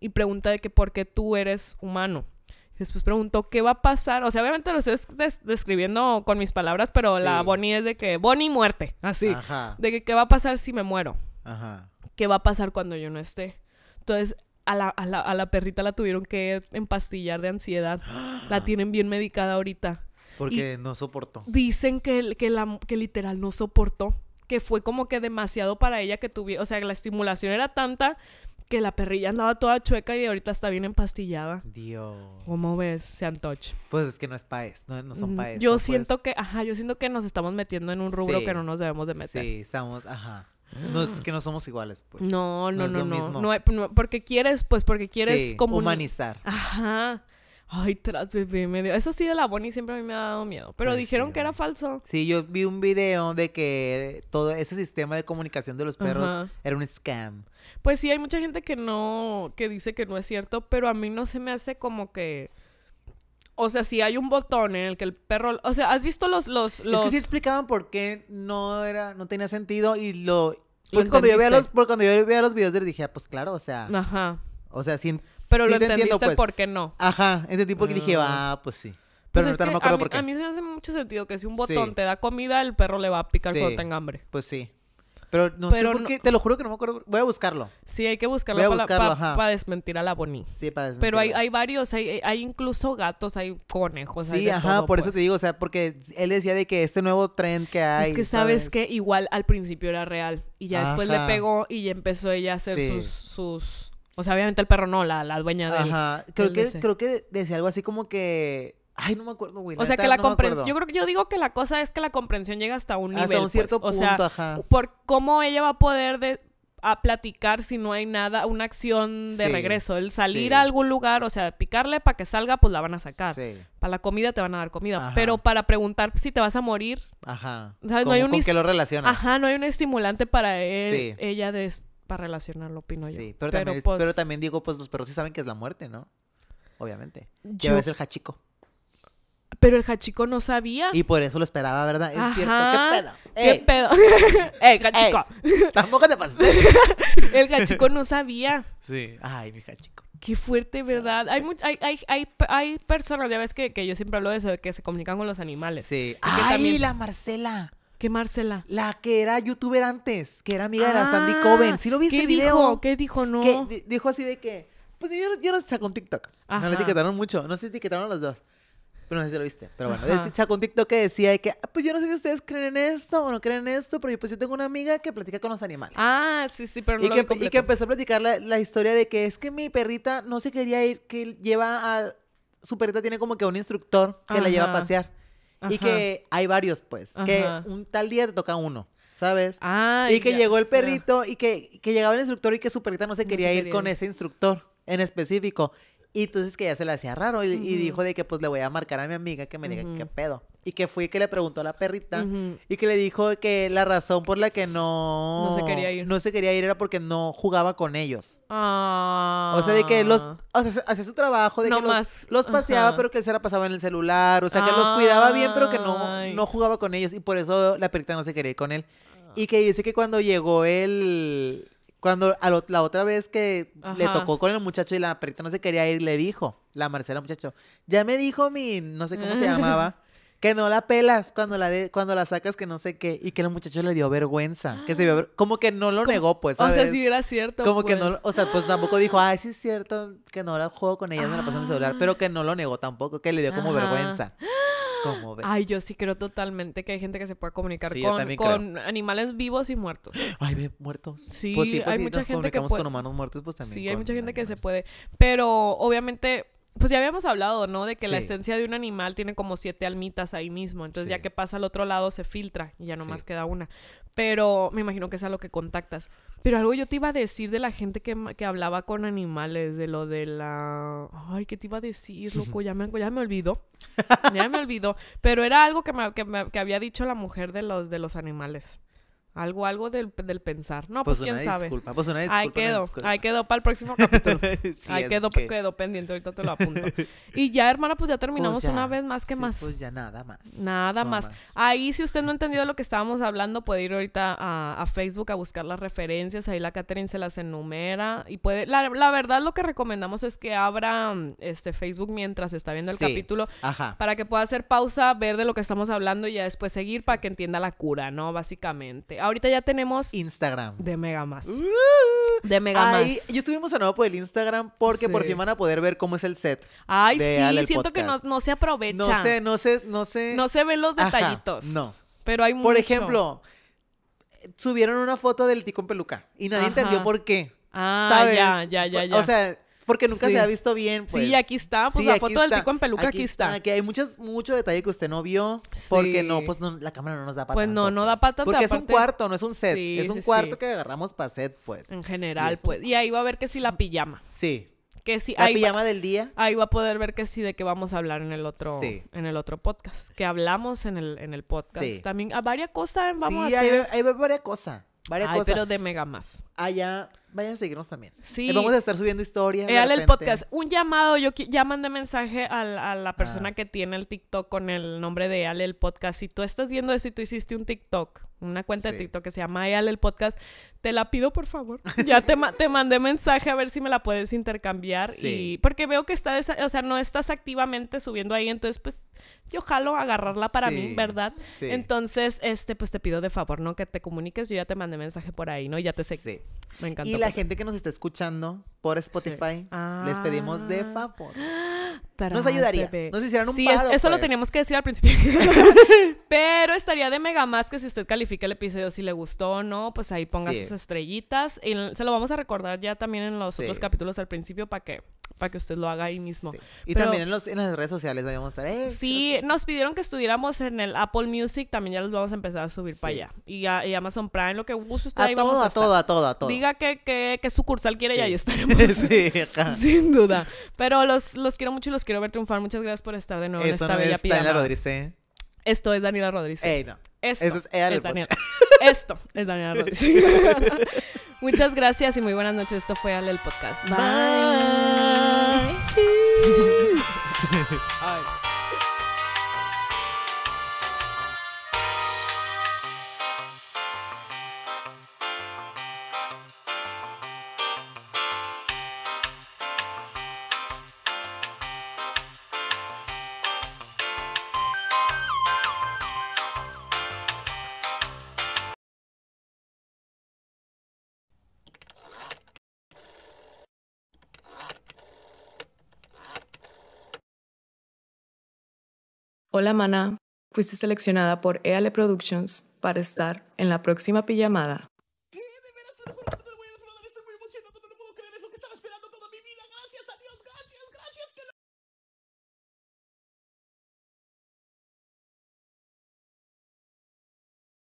S1: Y pregunta de que por qué tú eres humano. Después preguntó qué va a pasar. O sea, obviamente lo estoy describiendo con mis palabras, pero la Bonnie es de que Bonnie muerte, así. De que qué va a pasar si me muero. ¿Qué va a pasar cuando yo no esté? Entonces, a la, perrita la tuvieron que empastillar de ansiedad. La [gasps] tienen bien medicada ahorita.
S2: Porque no soportó.
S1: Dicen que, que, la, que literal no soportó que fue como que demasiado para ella que tuviera, o sea, la estimulación era tanta que la perrilla andaba toda chueca y ahorita está bien empastillada. Dios.
S2: ¿Cómo ves? Sean touch Pues es que no es país, no, no son paes. Yo pues.
S1: siento que, ajá, yo siento que nos estamos metiendo en un rubro que no nos debemos de meter.
S2: Sí, estamos, ajá. No es que no somos iguales,
S1: pues. No, no, no, no. no. porque quieres, pues, porque quieres como humanizar. Ajá. Ay, tras bebé, me dio... Eso sí de la Bonnie siempre a mí me ha dado miedo. Pero pues dijeron que era falso.
S2: Sí, yo vi un video de que todo ese sistema de comunicación de los perros era un scam.
S1: Pues sí, hay mucha gente que no, que dice que no es cierto, pero a mí no se me hace como que... O sea, si hay un botón en el que el perro... O sea, ¿has visto los... los, Es que sí
S2: explicaban por qué no era... No tenía sentido y lo... Porque, cuando yo veía los, cuando yo veía los videos dije, ah, pues claro, o sea... Ajá. O sea, si, pero lo entendiste pues. por qué no. Ajá, ese tipo que dije, ah, ah pues sí. Pues Pero no, me acuerdo por qué.
S1: A mí se hace mucho sentido que si un botón te da comida, el perro le va a picar cuando tenga hambre.
S2: Pues sí. Pero no sé por qué, te lo juro que no me acuerdo. Voy a buscarlo.
S1: Sí, hay que buscarlo, para,
S2: desmentir a la Boni. Sí, para desmentir. Pero
S1: hay, varios, hay, incluso gatos, hay conejos. Sí, ajá, por eso
S2: pues. te digo, o sea, porque él decía de que este nuevo tren que hay. Es que sabes,
S1: que igual al principio era real y ya después le pegó y ya empezó ella a hacer sus o sea, obviamente el perro no, la, la dueña de Ajá. creo que, creo
S2: que decía algo así como que. Ay, no me acuerdo, güey. O sea, que la comprensión. Yo
S1: creo que yo digo que la cosa es que la comprensión llega hasta un nivel. Hasta un cierto pues, punto, ajá. Por cómo ella va a poder a platicar si no hay nada, una acción de regreso. El salir a algún lugar, o sea, picarle para que salga, pues la van a sacar. Para la comida te van a dar comida. Pero para preguntar si te vas a morir.
S2: Ajá. ¿sabes? No que lo relacionas. Ajá,
S1: no hay un estimulante para ella de para relacionarlo, opino yo. Sí, pues pero,
S2: también, digo, pues los perros sí saben que es la muerte, ¿no? Obviamente. yo... ves el hachico.
S1: Pero el hachico no sabía. Y
S2: por eso lo esperaba, ¿verdad? Es
S1: cierto. ¿Qué pedo? ¿Qué pedo? [laughs] [laughs] tampoco te pasaste. [laughs] el hachico no sabía.
S2: Sí. Ay, mi hachico.
S1: Qué fuerte, ¿verdad? Hay, hay, hay, hay, personas, ya ves que, yo siempre hablo de eso, de que se comunican con los animales. Sí. ¡Ay,
S2: la Marcela! ¿Qué Marcela? La que era youtuber antes, que era amiga de la Sandy ah, Coven. ¿Sí lo viste el video? Dijo? ¿Qué dijo? No. dijo así de que, pues yo, no sé un TikTok. No le etiquetaron mucho, no se etiquetaron los dos. Pero no sé si lo viste. Pero bueno, sacó un TikTok que decía de que, ah, pues yo no sé si ustedes creen en esto o no creen en esto, pero yo, pues yo tengo una amiga que platica con los animales.
S1: Ah, sí, sí, pero no y, que,
S2: y que empezó a platicar la, la, historia de que es que mi perrita no se quería ir, que lleva a. Su perrita tiene como que un instructor que la lleva a pasear. Y que hay varios, pues. Que un tal día te toca uno. ¿sabes? y que llegó el perrito y que, que, llegaba el instructor y que su perrita no se quería, ir con ese instructor en específico. Y entonces que ya se le hacía raro y, dijo de que pues le voy a marcar a mi amiga que me diga qué pedo y que fue que le preguntó a la perrita y que le dijo que la razón por la que no no se quería ir no se quería ir era porque no jugaba con ellos ah. o sea de que los o hacía su trabajo de que los, los paseaba pero que se la pasaba en el celular o sea que los cuidaba bien pero que no no jugaba con ellos y por eso la perrita no se quería ir con él ah. y que dice que cuando llegó él cuando la otra vez que le tocó con el muchacho y la perrita no se quería ir le dijo la Marcela muchacho ya me dijo mi no sé cómo se [laughs] llamaba que no la pelas cuando la, de, cuando la sacas que no sé qué y que el muchacho le dio vergüenza, que se como que no lo negó, pues, ¿sabes? O sea, sí
S1: era cierto. Como que no, pues. o
S2: sea, pues tampoco dijo, "Ay, sí es cierto que no la juego con ella, no la pasó en celular", pero que no lo negó tampoco, que le dio como vergüenza. Como Ay,
S1: yo sí creo totalmente que hay gente que se puede comunicar con, animales vivos y muertos. Ay, muertos. Sí, pues pues hay mucha gente que puede... con humanos muertos, pues también. Sí, hay mucha gente que se puede, pero obviamente pues ya habíamos hablado, ¿no? De que la esencia de un animal tiene como siete almitas ahí mismo. Entonces ya que pasa al otro lado se filtra y ya nomás más queda una. Pero me imagino que es a lo que contactas. Pero algo yo te iba a decir de la gente que, hablaba con animales, de lo de la... Ay, ¿qué te iba a decir, loco? Ya me, ya me olvidó. Ya me olvidó. Pero era algo que, me, que, me, que había dicho la mujer de los, de los animales. Algo, algo del, del pensar. No, pues, pues quién sabe. Pues, ahí quedó, ahí quedó para el próximo capítulo. [laughs] ahí quedó, quedó pendiente, ahorita te lo apunto. y ya, hermana, pues ya terminamos pues una vez más, que más? Pues
S2: ya nada más.
S1: Nada más. Ahí, si usted no ha entendido... lo que estábamos hablando, puede ir ahorita a, Facebook a buscar las referencias. Ahí la Catherine se las enumera. Y puede, la, verdad, lo que recomendamos es que abra mm, este Facebook mientras está viendo el capítulo. Para que pueda hacer pausa, ver de lo que estamos hablando y ya después seguir para que entienda la cura, ¿no? Básicamente ahorita ya tenemos Instagram de Mega Más. Uh, de Mega Más.
S2: Y estuvimos a nuevo por el Instagram porque por fin van a poder ver cómo es el set. Ay, sí, siento que no, se aprovecha. No sé, no sé, no sé. No se ven los detallitos. no. Pero hay por Por ejemplo, subieron una foto del tico en peluca y nadie entendió por qué. Ah, ya, ya, ya, ya. O sea, porque nunca se ha visto bien. Pues. Sí, aquí está. Pues la foto del tico en peluca aquí, está. Aquí hay muchos mucho detalle que usted no vio. Porque no, pues la cámara no nos da patas. Pues no, no da pues. patas. Porque es un cuarto, no es un set. es un cuarto que agarramos para set, pues. En
S1: general, pues. Y ahí va a ver que si la pijama. Sí. Que si, la pijama del día. Ahí va a poder ver que sí de qué vamos a hablar en el otro en el otro podcast. Que hablamos en el, en el podcast. También a ah, varias cosas vamos a hacer. Sí,
S2: ahí varias cosas. Varias cosas. pero de mega más. Allá vayan a seguirnos también. Sí. vamos a estar subiendo historias. Eh, el podcast.
S1: Un llamado, yo ya mandé mensaje a, la, ah. persona que tiene el TikTok con el nombre de Ale el podcast. Si tú estás viendo eso y tú hiciste un TikTok, una cuenta de TikTok que se llama Eale el podcast, te la pido por favor. [laughs] Ya te, mandé mensaje a ver si me la puedes intercambiar. Y porque veo que está, o sea, no estás activamente subiendo ahí, entonces pues yo jalo agarrarla para mí, ¿verdad? Entonces, este, pues te pido de favor, ¿no? Que te comuniques, yo ya te mandé mensaje por ahí, ¿no? ya te sé Sí Me encantó la gente
S2: que nos está escuchando por Spotify, les ah. pedimos de favor. Nos ayudaría. Nos hicieran un paro, eso lo pues.
S1: teníamos que decir al principio. [laughs] [laughs] Pero estaría de mega más que si usted califica el episodio, si le gustó o no, pues ahí ponga sus estrellitas. Y se lo vamos a recordar ya también en los otros capítulos al principio para que para que usted lo haga ahí mismo. Y también en,
S2: los, en, las redes sociales ahí a estar. Eh,
S1: sí, nos pidieron que estuviéramos en el Apple Music, también ya los vamos a empezar a subir para allá. Y, a, Amazon Prime, lo que guste usted ahí todo, vamos a, a todo,
S2: a todo, a todo. Diga
S1: que, que, sucursal quiere y ahí estaremos. [laughs]
S2: sí, Sin
S1: duda. Pero los, los quiero mucho y los quiero ver triunfar. Muchas gracias por estar de nuevo en esta bella es Daniela Rodríguez. ¿eh? Esto es Daniela Rodríguez. Ey, no. Esto es, es Daniela. [laughs] Esto es Daniela Rodríguez. [laughs] Muchas gracias y muy buenas noches. Esto fue Ale el Podcast. Bye.
S3: Bye. [laughs] [laughs]
S1: la Mana, fuiste seleccionada por Eale Productions para estar en la próxima pijamada.